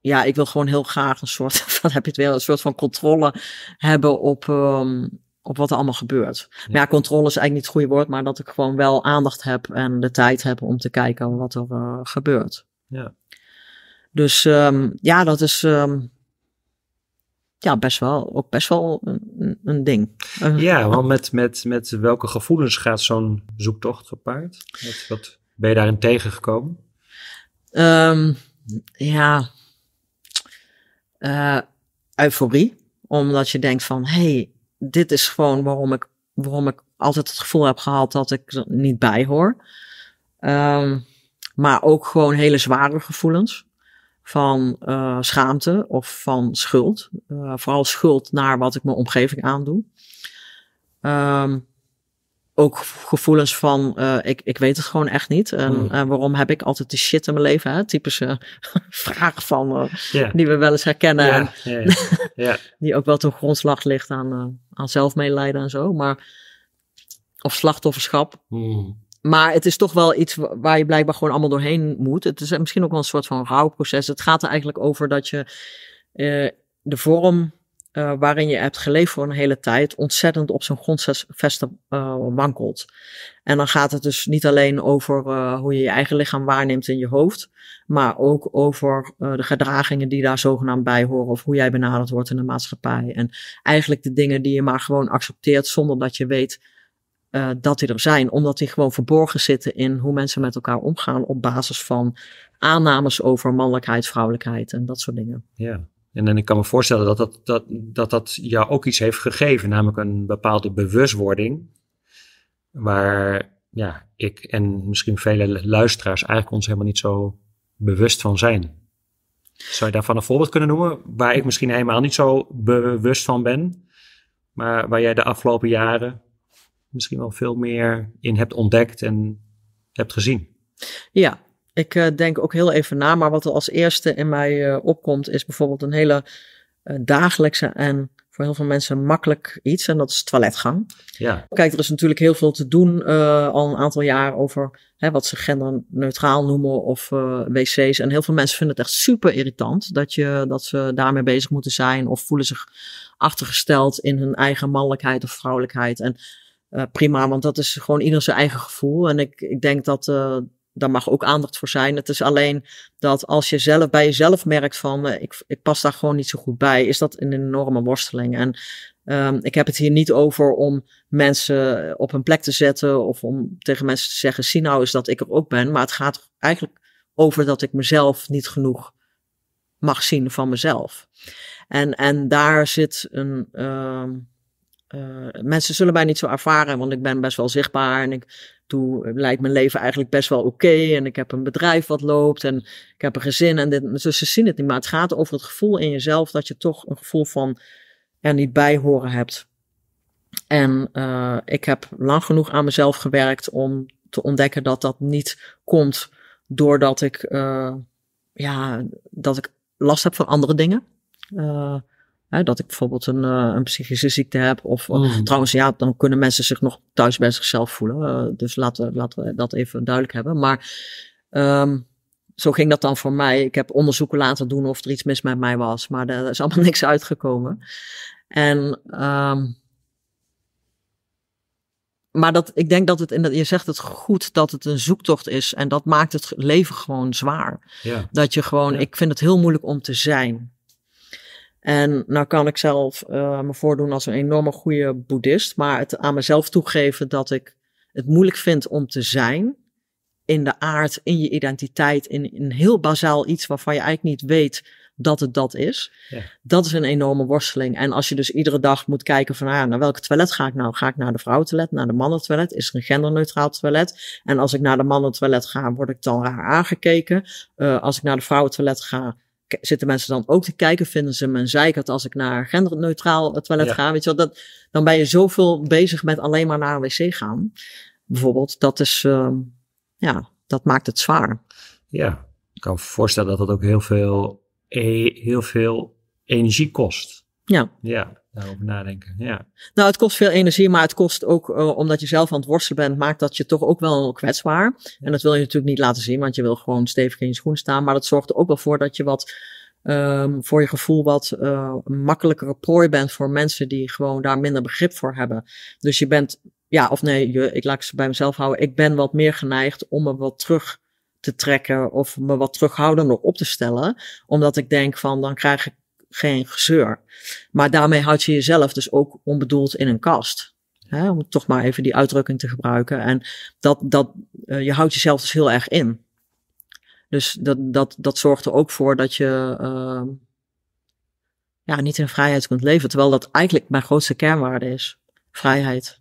ja, ik wil gewoon heel graag een soort [laughs] van, heb je het weer, een soort van controle hebben op ehm, op wat er allemaal gebeurt. Ja. Maar ja, controle is eigenlijk niet het goede woord, maar dat ik gewoon wel aandacht heb en de tijd heb om te kijken wat er eh, gebeurt. Ja. Dus ehm, ja, dat is ehm, ja, best wel, ook best wel een, een ding. Eh, ja, [laughs] wel met, met, met welke gevoelens gaat zo'n zoektocht gepaard? Wat, wat ben je daarin tegengekomen? Ehm, ja, eh, euforie. Omdat je denkt van, hé, hey, dit is gewoon waarom ik, waarom ik altijd het gevoel heb gehad dat ik er niet bij hoor. Ehm, maar ook gewoon hele zware gevoelens van eh, schaamte of van schuld. Eh, vooral schuld naar wat ik mijn omgeving aandoe. Ehm, ook gevoelens van, eh, ik, ik weet het gewoon echt niet. En hmm. eh, waarom heb ik altijd de shit in mijn leven? Typische [laughs] vraag van, eh, die we wel eens herkennen. [laughs] die ook wel ten grondslag ligt aan, aan zelfmedelijden en zo. Maar, of slachtofferschap. Hmm. Maar het is toch wel iets waar je blijkbaar gewoon allemaal doorheen moet. Het is misschien ook wel een soort van rouwproces. Het gaat er eigenlijk over dat je de vorm eh, waarin je hebt geleefd voor een hele tijd, ontzettend op zijn grondvesten eh, wankelt. En dan gaat het dus niet alleen over eh, hoe je je eigen lichaam waarneemt in je hoofd, maar ook over de gedragingen die daar zogenaamd bij horen, of hoe jij benaderd wordt in de maatschappij. En eigenlijk de dingen die je maar gewoon accepteert zonder dat je weet dat die er zijn, omdat die gewoon verborgen zitten in hoe mensen met elkaar omgaan op basis van aannames over mannelijkheid, vrouwelijkheid en dat soort dingen. Ja. En, en ik kan me voorstellen dat dat, dat, dat dat jou ook iets heeft gegeven, namelijk een bepaalde bewustwording. Waar ja, ik en misschien vele luisteraars eigenlijk ons helemaal niet zo bewust van zijn. Zou je daarvan een voorbeeld kunnen noemen? Waar ik misschien helemaal niet zo bewust van ben, maar waar jij de afgelopen jaren misschien wel veel meer in hebt ontdekt en hebt gezien. Ja, ik eh, denk ook heel even na, maar wat er als eerste in mij eh, opkomt is bijvoorbeeld een hele eh, dagelijkse en voor heel veel mensen makkelijk iets en dat is toiletgang. Ja. Kijk, er is natuurlijk heel veel te doen al een aantal jaar over hè, wat ze genderneutraal noemen of wc's. En heel veel mensen vinden het echt super irritant dat, je, dat ze daarmee bezig moeten zijn of voelen zich achtergesteld in hun eigen mannelijkheid of vrouwelijkheid. En prima, want dat is gewoon ieder zijn eigen gevoel. En ik, ik denk dat, daar mag ook aandacht voor zijn. Het is alleen dat als je zelf bij jezelf merkt van eh, ik, ik pas daar gewoon niet zo goed bij, is dat een enorme worsteling. En ehm, ik heb het hier niet over om mensen eh, op hun plek te zetten of om tegen mensen te zeggen, zie nou eens dat ik er ook ben. Maar het gaat eigenlijk over dat ik mezelf niet genoeg mag zien van mezelf. En, en daar zit een. Ehm, eh, mensen zullen mij niet zo ervaren, want ik ben best wel zichtbaar en ik toen eh, lijkt mijn leven eigenlijk best wel oké. en ik heb een bedrijf wat loopt en ik heb een gezin en dit. Dus ze zien het niet. Maar het gaat over het gevoel in jezelf dat je toch een gevoel van er niet bij horen hebt. En eh, ik heb lang genoeg aan mezelf gewerkt om te ontdekken dat dat niet komt doordat ik, eh, ja, dat ik last heb van andere dingen. Hè, dat ik bijvoorbeeld een, eh, een psychische ziekte heb. Of eh, mm. trouwens, ja, dan kunnen mensen zich nog thuis bij zichzelf voelen. Eh, dus laten we, laten we dat even duidelijk hebben. Maar ehm, zo ging dat dan voor mij. Ik heb onderzoeken laten doen of er iets mis met mij was. Maar er is allemaal [laughs] niks uitgekomen. En. Ehm, maar dat, ik denk dat het, inderdaad, je zegt het goed, dat het een zoektocht is. En dat maakt het leven gewoon zwaar. Ja. Dat je gewoon, ik vind het heel moeilijk om te zijn. En nou kan ik zelf eh, me voordoen als een enorme goede boeddhist, maar het aan mezelf toegeven dat ik het moeilijk vind om te zijn in de aard, in je identiteit, in een heel bazaal iets waarvan je eigenlijk niet weet dat het dat is. Ja. Dat is een enorme worsteling. En als je dus iedere dag moet kijken van, ah, naar welke toilet ga ik nou? Ga ik naar de vrouwentoilet, naar de mannentoilet? Is er een genderneutraal toilet? En als ik naar de mannentoilet ga, word ik dan raar aangekeken. Eh, als ik naar de vrouwentoilet ga, zitten mensen dan ook te kijken, vinden ze mijn zeikert als ik naar genderneutraal toilet ga. Weet je wel, dat, dan ben je zoveel bezig met alleen maar naar een wc gaan. Bijvoorbeeld, dat is, ehm, ja, dat maakt het zwaar. Ja, ik kan me voorstellen dat dat ook heel veel, e-, heel veel energie kost. Ja. Ja daarover nadenken. Ja. Nou, het kost veel energie, maar het kost ook, eh, omdat je zelf aan het worstelen bent, maakt dat je toch ook wel kwetsbaar. En dat wil je natuurlijk niet laten zien, want je wil gewoon stevig in je schoen staan. Maar dat zorgt er ook wel voor dat je wat, ehm, voor je gevoel wat uh, makkelijkere prooi bent voor mensen die gewoon daar minder begrip voor hebben. Dus je bent, ja, of nee, je, ik laat ze bij mezelf houden. Ik ben wat meer geneigd om me wat terug te trekken of me wat terughoudender op te stellen. Omdat ik denk van dan krijg ik geen gezeur. Maar daarmee houd je jezelf dus ook onbedoeld in een kast. Hè? Om toch maar even die uitdrukking te gebruiken. En dat, dat, eh, je houdt jezelf dus heel erg in. Dus dat, dat, dat zorgt er ook voor dat je ehm, ja, niet in vrijheid kunt leven. Terwijl dat eigenlijk mijn grootste kernwaarde is. Vrijheid.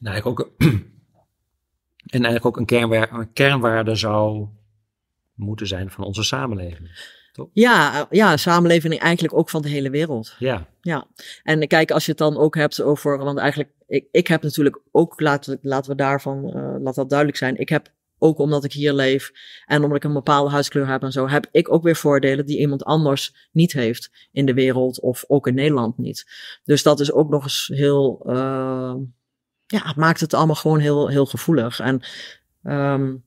Nou, eigenlijk ook, en eigenlijk ook een [clears throat] een kernwaarde zou moeten zijn van onze samenleving. Ja, eh, ja, samenleving eigenlijk ook van de hele wereld. Ja. ja. En kijk, als je het dan ook hebt over, want eigenlijk, ik, ik heb natuurlijk ook, laten, laten we daarvan, eh, laat dat duidelijk zijn, ik heb ook omdat ik hier leef en omdat ik een bepaalde huidskleur heb en zo, heb ik ook weer voordelen die iemand anders niet heeft in de wereld of ook in Nederland niet. Dus dat is ook nog eens heel, eh, ja, het maakt het allemaal gewoon heel, heel gevoelig. En um,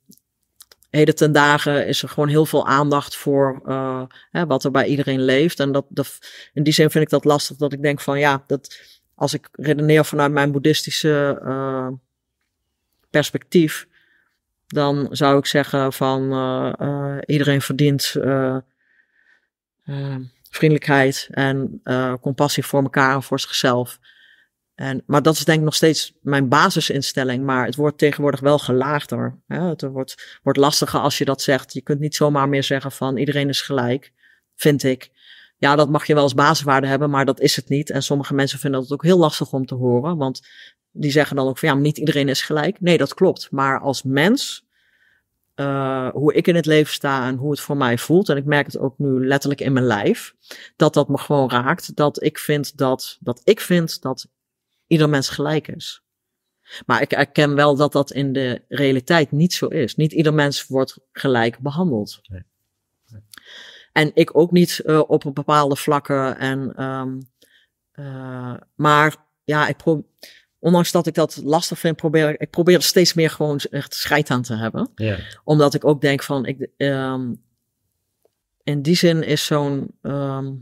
heden ten dagen is er gewoon heel veel aandacht voor eh, hè, wat er bij iedereen leeft. En dat, dat, in die zin vind ik dat lastig, dat ik denk van ja, dat, als ik redeneer vanuit mijn boeddhistische eh, perspectief, dan zou ik zeggen van eh, iedereen verdient vriendelijkheid en compassie voor elkaar en voor zichzelf. En, maar dat is denk ik nog steeds mijn basisinstelling. Maar het wordt tegenwoordig wel gelaagder. Hè? Het wordt, wordt lastiger als je dat zegt. Je kunt niet zomaar meer zeggen van iedereen is gelijk, vind ik. Ja, dat mag je wel als basiswaarde hebben, maar dat is het niet. En sommige mensen vinden dat ook heel lastig om te horen. Want die zeggen dan ook van ja, niet iedereen is gelijk. Nee, dat klopt. Maar als mens, eh, hoe ik in het leven sta en hoe het voor mij voelt, en ik merk het ook nu letterlijk in mijn lijf, dat dat me gewoon raakt. Dat ik vind dat, dat ik vind dat ieder mens gelijk is. Maar ik erken wel dat dat in de realiteit niet zo is. Niet ieder mens wordt gelijk behandeld. Nee. En ik ook niet eh, op een bepaalde vlakken. En, ehm, eh, maar ja, ik probeer ondanks dat ik dat lastig vind, probeer ik probeer steeds meer gewoon echt scheid aan te hebben. Ja. Omdat ik ook denk van, ik, um, in die zin is zo'n ehm,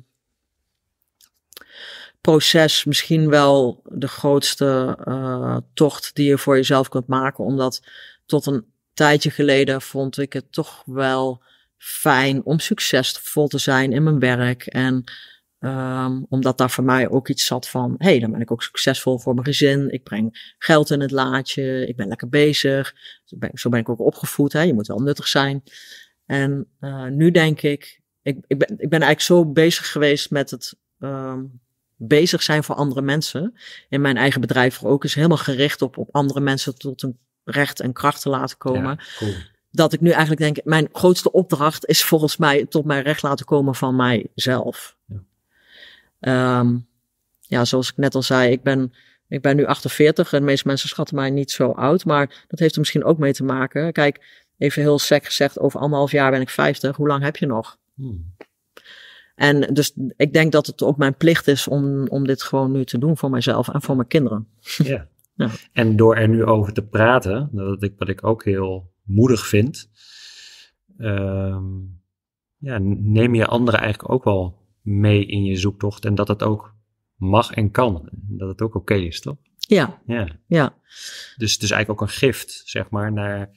proces misschien wel de grootste eh, tocht die je voor jezelf kunt maken. Omdat tot een tijdje geleden vond ik het toch wel fijn om succesvol te zijn in mijn werk. En ehm, omdat daar voor mij ook iets zat van, hé, hey, dan ben ik ook succesvol voor mijn gezin. Ik breng geld in het laadje. Ik ben lekker bezig. Zo ben, zo ben ik ook opgevoed. Hè. Je moet wel nuttig zijn. En eh, nu denk ik, ik, ik, ben, ik ben eigenlijk zo bezig geweest met het ehm, bezig zijn voor andere mensen. In mijn eigen bedrijf ook is helemaal gericht op, op andere mensen tot hun recht en kracht te laten komen. Dat ik nu eigenlijk denk, mijn grootste opdracht is volgens mij tot mijn recht laten komen van mijzelf. Ja, ehm, ja zoals ik net al zei, ik ben, ik ben nu 48 en de meeste mensen schatten mij niet zo oud. Maar dat heeft er misschien ook mee te maken. Kijk, even heel sec gezegd, over anderhalf jaar ben ik 50. Hoe lang heb je nog? Hmm. En dus ik denk dat het ook mijn plicht is om, om dit gewoon nu te doen voor mijzelf en voor mijn kinderen. Ja. [laughs] En door er nu over te praten, dat ik, wat ik ook heel moedig vind, ehm, ja, neem je anderen eigenlijk ook wel mee in je zoektocht en dat het ook mag en kan. Dat het ook oké is, toch? Ja. ja. ja. Dus het is eigenlijk ook een gift, zeg maar, naar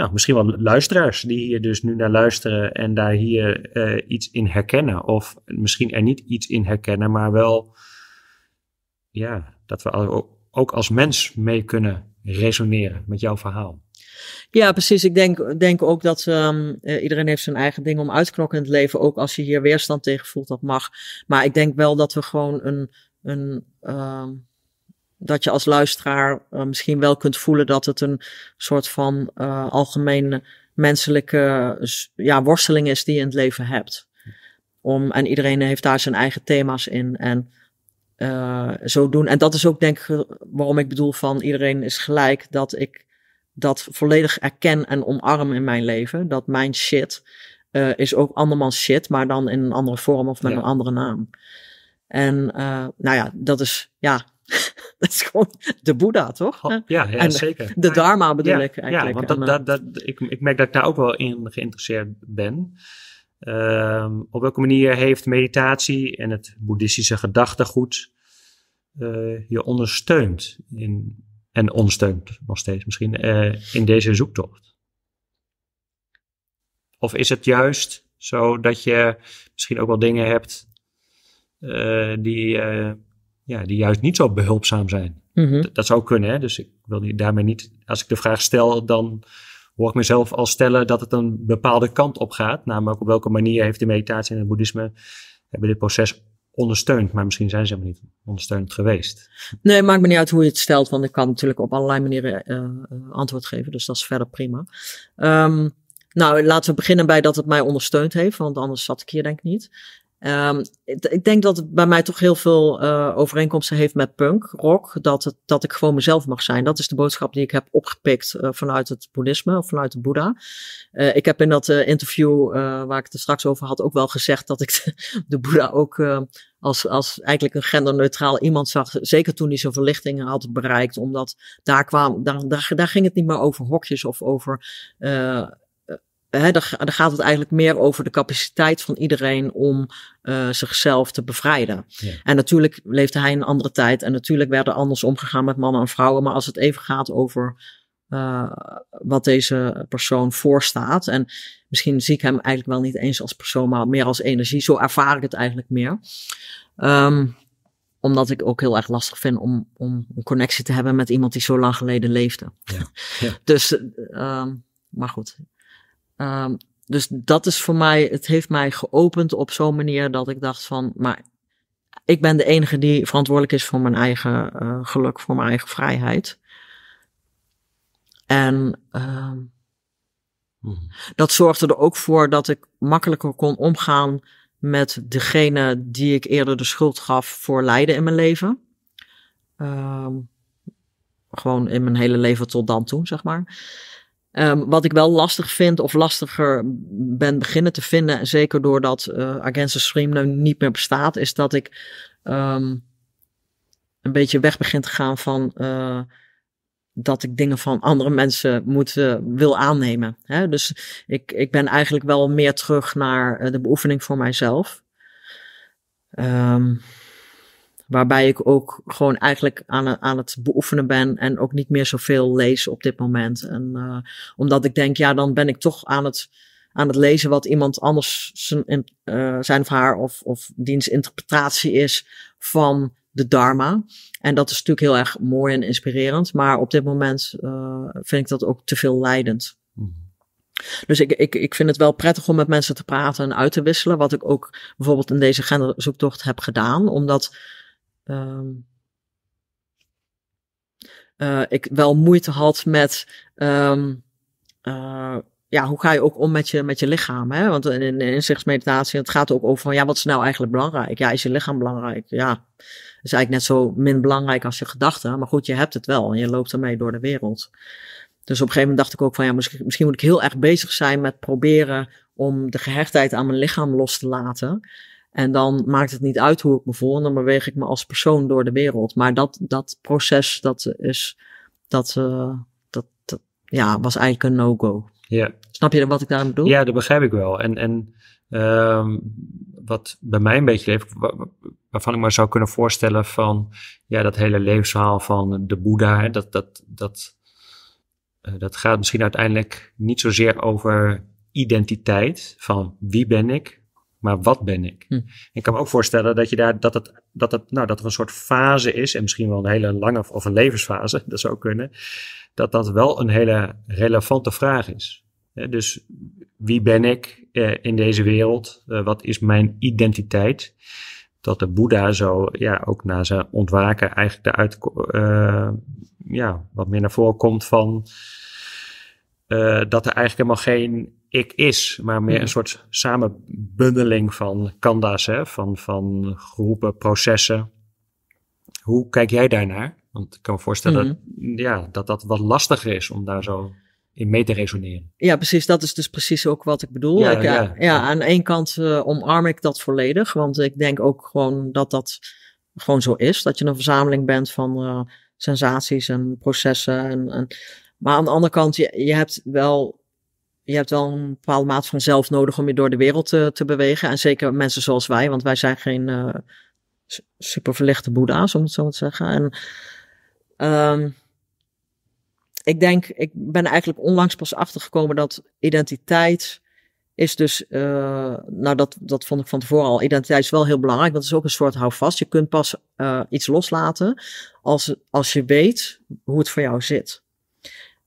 nou, misschien wel luisteraars die hier dus nu naar luisteren en daar hier eh, iets in herkennen. Of misschien er niet iets in herkennen, maar wel ja, dat we ook als mens mee kunnen resoneren met jouw verhaal. Ja, precies. Ik denk, denk ook dat ehm, eh, iedereen heeft zijn eigen ding om uitknokken in het leven. Ook als je hier weerstand tegen voelt, dat mag. Maar ik denk wel dat we gewoon een, een ehm, dat je als luisteraar eh, misschien wel kunt voelen dat het een soort van uh, eh, algemene menselijke ja, worsteling is die je in het leven hebt. Om, en iedereen heeft daar zijn eigen thema's in en uh, zo doen. En dat is ook denk ik waarom ik bedoel van iedereen is gelijk, dat ik dat volledig erken en omarm in mijn leven. Dat mijn shit is ook andermans shit, maar dan in een andere vorm of met een andere naam. En nou ja, dat is ja, [laughs] dat is gewoon de Boeddha, toch? Oh, ja, ja zeker. De Dharma bedoel ik eigenlijk. Ja, want dat, eh, dat, ik, ik merk dat ik daar ook wel in geïnteresseerd ben. Ehm, op welke manier heeft meditatie en het boeddhistische gedachtegoed eh, je ondersteund in, en ondersteunt nog steeds misschien eh, in deze zoektocht? Of is het juist zo dat je misschien ook wel dingen hebt die ja, die juist niet zo behulpzaam zijn. Mhm. Dat zou kunnen, hè? dus ik wil daarmee niet. Als ik de vraag stel, dan hoor ik mezelf al stellen dat het een bepaalde kant op gaat. Namelijk op welke manier heeft de meditatie en het boeddhisme hebben dit proces ondersteund. Maar misschien zijn ze maar niet ondersteund geweest. Nee, maakt me niet uit hoe je het stelt, want ik kan natuurlijk op allerlei manieren eh, eh, antwoord geven. Dus dat is verder prima. Ehm, nou, laten we beginnen bij dat het mij ondersteund heeft, want anders zat ik hier denk ik niet. Ehm, ik, denk dat het bij mij toch heel veel eh, overeenkomsten heeft met punk, rock. Dat, het, dat ik gewoon mezelf mag zijn. Dat is de boodschap die ik heb opgepikt eh, vanuit het boeddhisme of vanuit de Boeddha. Eh, ik heb in dat interview waar ik het straks over had ook wel gezegd dat ik [laughs] de, Boeddha ook als, als eigenlijk een genderneutraal iemand zag. Zeker toen hij zijn verlichtingen had bereikt. Omdat daar, kwam, daar, daar, daar ging het niet meer over hokjes of over He, dan, gaat het eigenlijk meer over de capaciteit van iedereen om eh, zichzelf te bevrijden. En natuurlijk leefde hij een andere tijd en natuurlijk werden anders omgegaan met mannen en vrouwen. Maar als het even gaat over eh, wat deze persoon voorstaat, en misschien zie ik hem eigenlijk wel niet eens als persoon, maar meer als energie, zo ervaar ik het eigenlijk meer. Ehm, omdat ik ook heel erg lastig vind om, om een connectie te hebben met iemand die zo lang geleden leefde. Ja. [laughs] Ja. dus, ehm, maar goed. Ehm, dus dat is voor mij, het heeft mij geopend op zo'n manier dat ik dacht van, maar ik ben de enige die verantwoordelijk is voor mijn eigen eh, geluk, voor mijn eigen vrijheid. En ehm, hmm. dat zorgde er ook voor dat ik makkelijker kon omgaan met degene die ik eerder de schuld gaf voor lijden in mijn leven. Ehm, gewoon in mijn hele leven tot dan toe, zeg maar. Ehm, wat ik wel lastig vind of lastiger ben beginnen te vinden, zeker doordat uh, eh, Against Stream nu niet meer bestaat, is dat ik ehm, een beetje weg begin te gaan van eh, dat ik dingen van andere mensen moet, eh, wil aannemen. Hè? Dus ik, ik ben eigenlijk wel meer terug naar de beoefening voor mijzelf. Um, Waarbij ik ook gewoon eigenlijk aan, aan het beoefenen ben en ook niet meer zoveel lees op dit moment. En, uh, omdat ik denk, ja, dan ben ik toch aan het, aan het lezen wat iemand anders zijn, eh, zijn of haar of, of diens interpretatie is van de Dharma. En dat is natuurlijk heel erg mooi en inspirerend. Maar op dit moment uh, vind ik dat ook te veel leidend. Mhm. Dus ik, ik, ik vind het wel prettig om met mensen te praten en uit te wisselen. Wat ik ook bijvoorbeeld in deze genderzoektocht heb gedaan. Omdat um, uh, ik wel moeite had met. Ehm, eh, ja, hoe ga je ook om met je, met je lichaam? Hè? Want in, in inzichtsmeditatie, het gaat ook over van, ja, wat is nou eigenlijk belangrijk? Ja, is je lichaam belangrijk? Ja, is eigenlijk net zo min belangrijk als je gedachten. Maar goed, je hebt het wel en je loopt ermee door de wereld. Dus op een gegeven moment dacht ik ook van, ja, misschien, misschien moet ik heel erg bezig zijn met proberen om de gehechtheid aan mijn lichaam los te laten. En dan maakt het niet uit hoe ik me voel. En dan beweeg ik me als persoon door de wereld. Maar dat, dat proces, dat is. Dat, eh, dat, dat ja, was eigenlijk een no-go. Ja. Snap je wat ik daarmee bedoel? Ja, dat begrijp ik wel. En, en ehm, wat bij mij een beetje leeft, waarvan ik me zou kunnen voorstellen van ja, dat hele levensverhaal van de Boeddha, dat, dat, dat, eh, dat gaat misschien uiteindelijk niet zozeer over identiteit, van wie ben ik, maar wat ben ik? Hm. Ik kan me ook voorstellen dat, je daar, dat, het, dat, het, nou, dat er een soort fase is, en misschien wel een hele lange of een levensfase, [laughs] dat zou kunnen, dat dat wel een hele relevante vraag is. Dus wie ben ik eh, in deze wereld? Eh, wat is mijn identiteit? Dat de Boeddha zo ja, ook na zijn ontwaken eigenlijk de uh, ja, wat meer naar voren komt van dat er eigenlijk helemaal geen ik is, maar meer een mhm. soort samenbundeling van kanda's, hè? Van, van groepen, processen. Hoe kijk jij daarnaar? Want ik kan me voorstellen mhm. ja, dat dat wat lastiger is om daar zo in mee te resoneren. Ja, precies. Dat is dus precies ook wat ik bedoel. Ja, eh, ja, ja, aan één kant eh, omarm ik dat volledig, want ik denk ook gewoon dat dat gewoon zo is. Dat je een verzameling bent van eh, sensaties en processen. En, en, maar aan de andere kant, je, je hebt wel je hebt wel een bepaalde maat van zelf nodig om je door de wereld te, te bewegen. En zeker mensen zoals wij, want wij zijn geen uh, eh, super verlichte boeddha's, om het zo te zeggen. En ehm, ik denk, ik ben eigenlijk onlangs pas achtergekomen dat identiteit is dus, eh, nou dat, dat vond ik van tevoren al, identiteit is wel heel belangrijk. want Dat is ook een soort houvast. Je kunt pas eh, iets loslaten als, als je weet hoe het voor jou zit.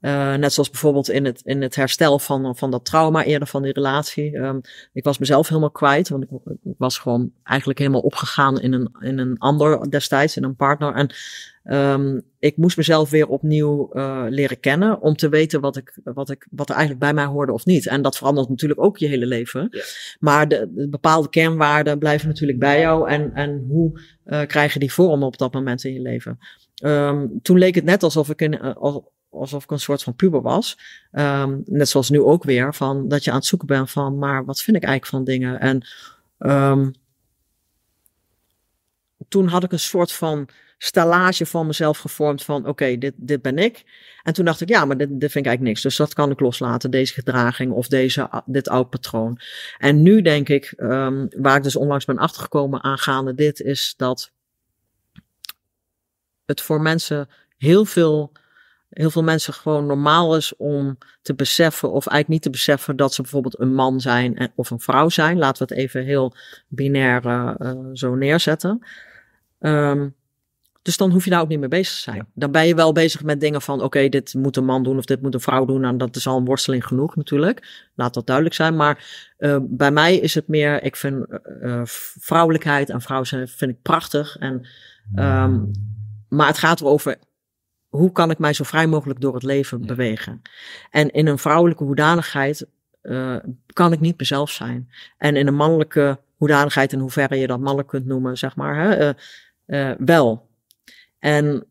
Eh, net zoals bijvoorbeeld in het, in het herstel van, van dat trauma eerder van die relatie. Ehm, ik was mezelf helemaal kwijt, want ik, ik, was gewoon eigenlijk helemaal opgegaan in een, in een ander destijds, in een partner. En ehm, ik moest mezelf weer opnieuw eh, leren kennen om te weten wat, ik, wat, ik, wat er eigenlijk bij mij hoorde of niet. En dat verandert natuurlijk ook je hele leven. Maar de, bepaalde kernwaarden blijven natuurlijk bij jou. En, en hoe uh, eh, krijgen die vorm op dat moment in je leven? Ehm, toen leek het net alsof ik in, alsof ik een soort van puber was. Ehm, net zoals nu ook weer, van dat je aan het zoeken bent van, maar wat vind ik eigenlijk van dingen? En ehm, toen had ik een soort van stellage van mezelf gevormd van, oké, dit, dit ben ik. En toen dacht ik, ja, maar dit, vind ik eigenlijk niks. Dus dat kan ik loslaten, deze gedraging of deze, dit oud patroon. En nu denk ik, ehm, waar ik dus onlangs ben achtergekomen aangaande dit, is dat het voor mensen heel veel heel veel mensen gewoon normaal is om te beseffen, of eigenlijk niet te beseffen, dat ze bijvoorbeeld een man zijn of een vrouw zijn. Laten we het even heel binair eh, eh, zo neerzetten. Ehm, dus dan hoef je daar ook niet mee bezig te zijn. Dan ben je wel bezig met dingen van: oké, dit moet een man doen of dit moet een vrouw doen. En dat is al een worsteling genoeg natuurlijk. Laat dat duidelijk zijn. Maar eh, bij mij is het meer: ik vind vrouwelijkheid en vrouw zijn vind ik prachtig. En, ehm, maar het gaat erover hoe kan ik mij zo vrij mogelijk door het leven bewegen? En in een vrouwelijke hoedanigheid uh, kan ik niet mezelf zijn. En in een mannelijke hoedanigheid, in hoeverre je dat mannen kunt noemen, zeg maar, hè, eh, eh, wel. En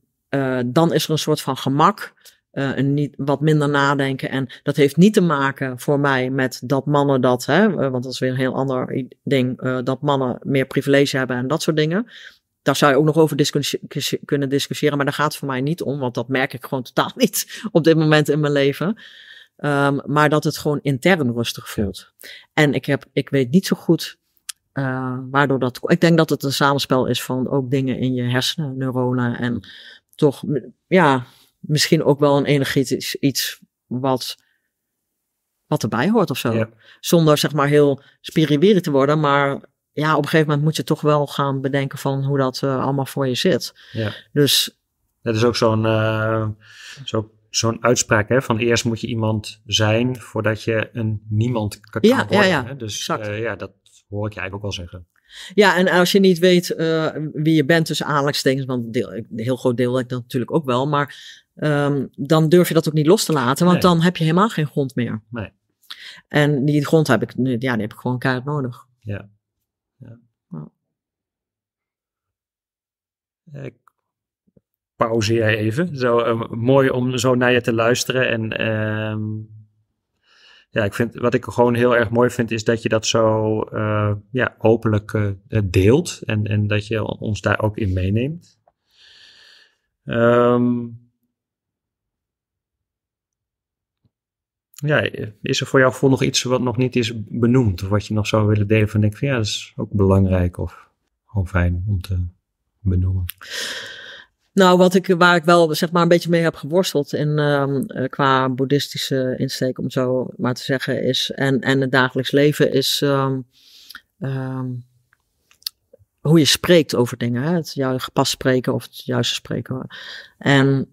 dan is er een soort van gemak. een niet, wat minder nadenken. En dat heeft niet te maken voor mij met dat mannen dat, hè, want dat is weer een heel ander ding, dat mannen meer privilege hebben en dat soort dingen daar zou je ook nog over kunnen discussiëren, maar daar gaat het voor mij niet om, want dat merk ik gewoon totaal [laughs] niet op dit moment in mijn leven. Ehm, maar dat het gewoon intern rustig voelt. En ik, heb, ik weet niet zo goed eh, waardoor dat. Ik denk dat het een samenspel is van ook dingen in je hersenen, neuronen en toch, ja, misschien ook wel een energetisch iets wat, wat erbij hoort of zo. Zonder zeg maar heel spiritueel te worden, maar ja, op een gegeven moment moet je toch wel gaan bedenken van hoe dat eh, allemaal voor je zit. Ja. Dus. Dat is ook zo'n eh, zo, zo'n uitspraak hè, van eerst moet je iemand zijn voordat je een niemand kan worden. Ja, ja. Hè? Dus eh, ja, dat hoor ik je eigenlijk ook wel zeggen. Ja, en als je niet weet wie je bent, dus Alex want een heel groot deel heb ik dat natuurlijk ook wel, maar ehm, dan durf je dat ook niet los te laten, want dan heb je helemaal geen grond meer. Nee. En die grond heb ik, ja, die heb ik gewoon keihard nodig. Ja. Ik pauzeer even. Zo, eh, mooi om zo naar je te luisteren. En ehm, ja, ik vind, wat ik gewoon heel erg mooi vind, is dat je dat zo uh, ja, openlijk eh, deelt. En, en dat je ons daar ook in meeneemt. Ehm, ja, is er voor jou voor nog iets wat nog niet is benoemd? Of wat je nog zou willen delen van denk van ja, dat is ook belangrijk of gewoon fijn om te benoemen? Nou, wat ik, waar ik wel zeg maar, een beetje mee heb geworsteld in, ehm, eh, qua boeddhistische insteek, om zo maar te zeggen, is. En, en het dagelijks leven is. Ehm, ehm, hoe je spreekt over dingen. Hè? Het juist gepast spreken of het juiste spreken. En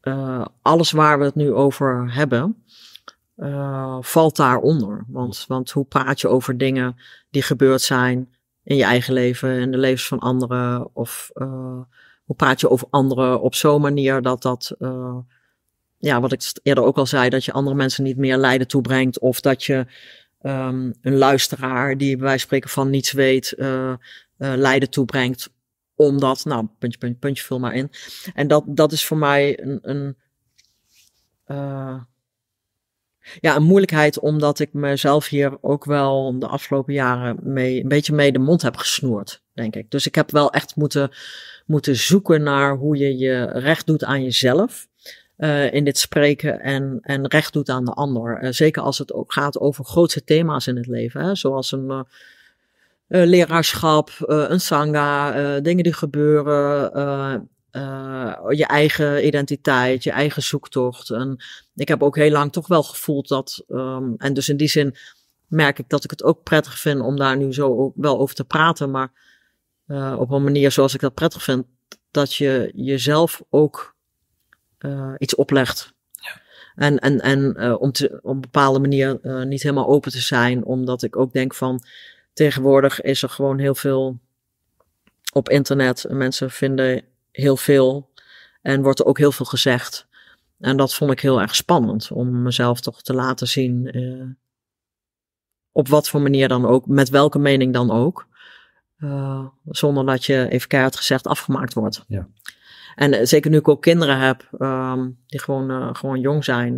eh, alles waar we het nu over hebben, uh, valt daaronder. Want, want hoe praat je over dingen die gebeurd zijn, in je eigen leven en de levens van anderen? Of eh, hoe praat je over anderen op zo'n manier dat dat, eh, ja, wat ik eerder ook al zei, dat je andere mensen niet meer lijden toebrengt of dat je ehm, een luisteraar die bij wijze spreken van niets weet, eh, lijden toebrengt omdat, nou, puntje, puntje, puntje, vul maar in. En dat, dat is voor mij een, een ja, een moeilijkheid omdat ik mezelf hier ook wel de afgelopen jaren mee, een beetje mee de mond heb gesnoerd, denk ik. Dus ik heb wel echt moeten, moeten zoeken naar hoe je je recht doet aan jezelf. Eh, in dit spreken en, en recht doet aan de ander. Eh, zeker als het ook gaat over grootse thema's in het leven, hè? zoals een uh, leraarschap, een sangha, dingen die gebeuren, eh, je eigen identiteit, je eigen zoektocht. En ik heb ook heel lang toch wel gevoeld dat. Ehm, en dus in die zin merk ik dat ik het ook prettig vind om daar nu zo wel over te praten. Maar eh, op een manier zoals ik dat prettig vind, dat je jezelf ook eh, iets oplegt. En, en, en om te, op een bepaalde manier niet helemaal open te zijn, omdat ik ook denk van tegenwoordig is er gewoon heel veel op internet. Mensen vinden heel veel en wordt er ook heel veel gezegd. En dat vond ik heel erg spannend om mezelf toch te laten zien. Eh, op wat voor manier dan ook, met welke mening dan ook. Eh, zonder dat je even keihard gezegd afgemaakt wordt. Ja. En eh, zeker nu ik ook kinderen heb ehm, die gewoon, gewoon jong zijn.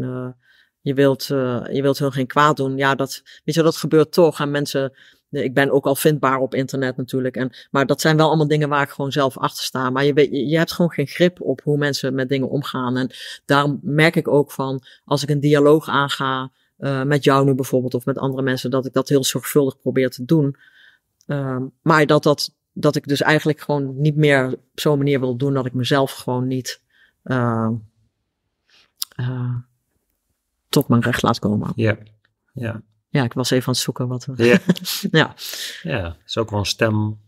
je, wilt, je wilt heel geen kwaad doen. Ja, dat, weet je, dat gebeurt toch. En mensen ik ben ook al vindbaar op internet natuurlijk. En, maar dat zijn wel allemaal dingen waar ik gewoon zelf achter sta. Maar je, weet, je hebt gewoon geen grip op hoe mensen met dingen omgaan. En daarom merk ik ook van, als ik een dialoog aanga eh, met jou nu bijvoorbeeld of met andere mensen, dat ik dat heel zorgvuldig probeer te doen. Ehm, maar dat, dat, dat ik dus eigenlijk gewoon niet meer op zo'n manier wil doen dat ik mezelf gewoon niet eh, eh, tot mijn recht laat komen. Ja, ja. Ja, ik was even aan het zoeken wat. Ja. [laughs] ja. ja, is ook wel een stem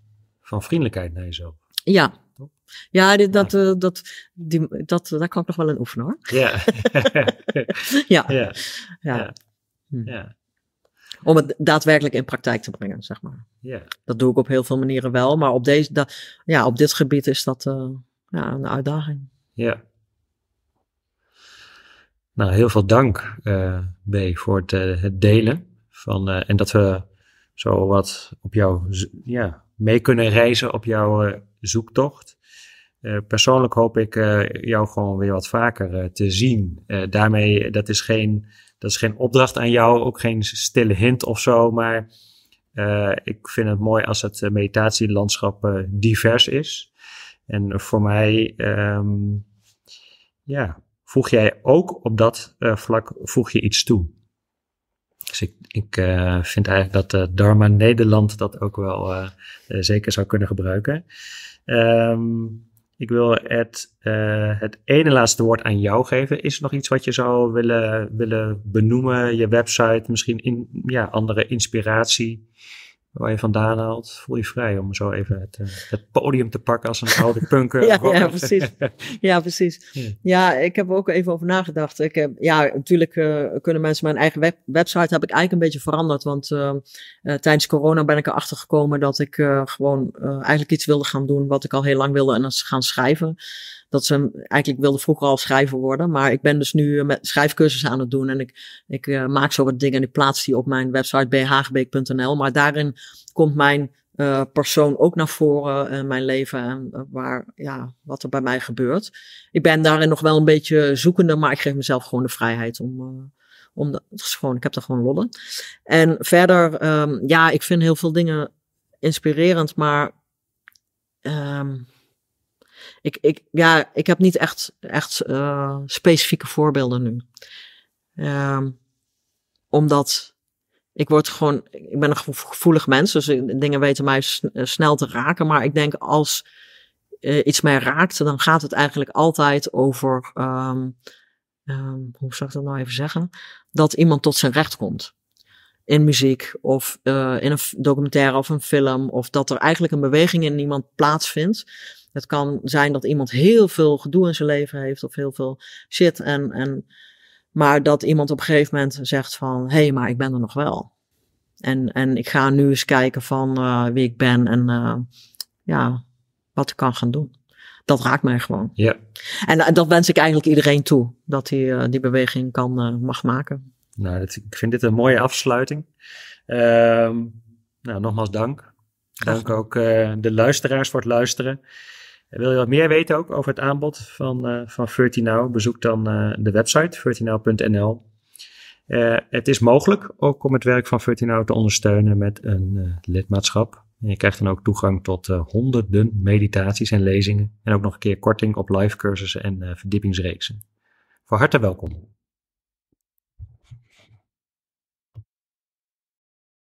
van vriendelijkheid naar jezelf. Ja. Ja, dat, eh, dat, die, dat, daar kan ik nog wel een oefenen hoor. Ja. [laughs] ja. Ja. Hm. Ja. Om het daadwerkelijk in praktijk te brengen, zeg maar. Ja. Dat doe ik op heel veel manieren wel, maar op, deze, ja, op dit gebied is dat eh, ja, een uitdaging. Ja. Nou, heel veel dank, eh, B, voor het, het delen van, eh, en dat we zo wat op jou ja, mee kunnen reizen op jouw eh, zoektocht. Eh, persoonlijk hoop ik jou gewoon weer wat vaker te zien. daarmee, dat is, geen, dat is geen opdracht aan jou, ook geen stille hint of zo. Maar ik vind het mooi als het meditatielandschap divers is. En voor mij, ehm, ja, voeg jij ook op dat vlak voeg je iets toe. Dus ik, ik eh, vind eigenlijk dat uh, Dharma Nederland dat ook wel eh, zeker zou kunnen gebruiken. Ehm, ik wil het, het ene laatste woord aan jou geven. Is er nog iets wat je zou willen, willen benoemen? Je website, misschien in, ja, andere inspiratie? waar je vandaan haalt, voel je vrij om zo even het, eh, het podium te pakken als een oude punker. [laughs] ja, [laughs] ja, precies. ja, precies. Ja. ik heb er ook even over nagedacht. Ik heb, eh, ja, natuurlijk eh, kunnen mensen mijn eigen website heb ik eigenlijk een beetje veranderd. Want tijdens corona ben ik erachter gekomen dat ik gewoon eigenlijk iets wilde gaan doen wat ik al heel lang wilde en dat is gaan schrijven dat ze eigenlijk wilde vroeger al schrijver worden. Maar ik ben dus nu eh, met schrijfcursussen aan het doen. En ik, ik eh, maak zo wat dingen en ik plaats die op mijn website bhagbeek.nl. Maar daarin komt mijn eh, persoon ook naar voren in mijn leven en waar, ja, wat er bij mij gebeurt. Ik ben daarin nog wel een beetje zoekende, maar ik geef mezelf gewoon de vrijheid om om gewoon, ik heb er gewoon lollen. En verder, ehm, ja, ik vind heel veel dingen inspirerend, maar ehm, ik, ik, ja, ik heb niet echt, echt eh, specifieke voorbeelden nu. Ehm, omdat ik word gewoon, ik ben een gevoelig mens, dus dingen weten mij eh, snel te raken. Maar ik denk als eh, iets mij raakt, dan gaat het eigenlijk altijd over, ehm, ehm, hoe zou ik dat nou even zeggen? Dat iemand tot zijn recht komt in muziek of in een documentaire of een film. Of dat er eigenlijk een beweging in iemand plaatsvindt het kan zijn dat iemand heel veel gedoe in zijn leven heeft of heel veel shit. En, en, maar dat iemand op een gegeven moment zegt van, hé, hey, maar ik ben er nog wel. En, en ik ga nu eens kijken van eh, wie ik ben en eh, ja, wat ik kan gaan doen. Dat raakt mij gewoon. Ja. En eh, dat wens ik eigenlijk iedereen toe, dat hij die beweging kan, mag maken. Nou, ik vind dit een mooie afsluiting. Ehm, nou, nogmaals dank. Dank ook de luisteraars voor het luisteren wil je wat meer weten ook over het aanbod van, uh, van Vertinau? Bezoek dan eh, de website vertinau.nl. Eh, het is mogelijk ook om het werk van Vertinau te ondersteunen met een lidmaatschap. En je krijgt dan ook toegang tot honderden meditaties en lezingen. En ook nog een keer korting op live cursussen en verdiepingsreeksen. Van harte welkom.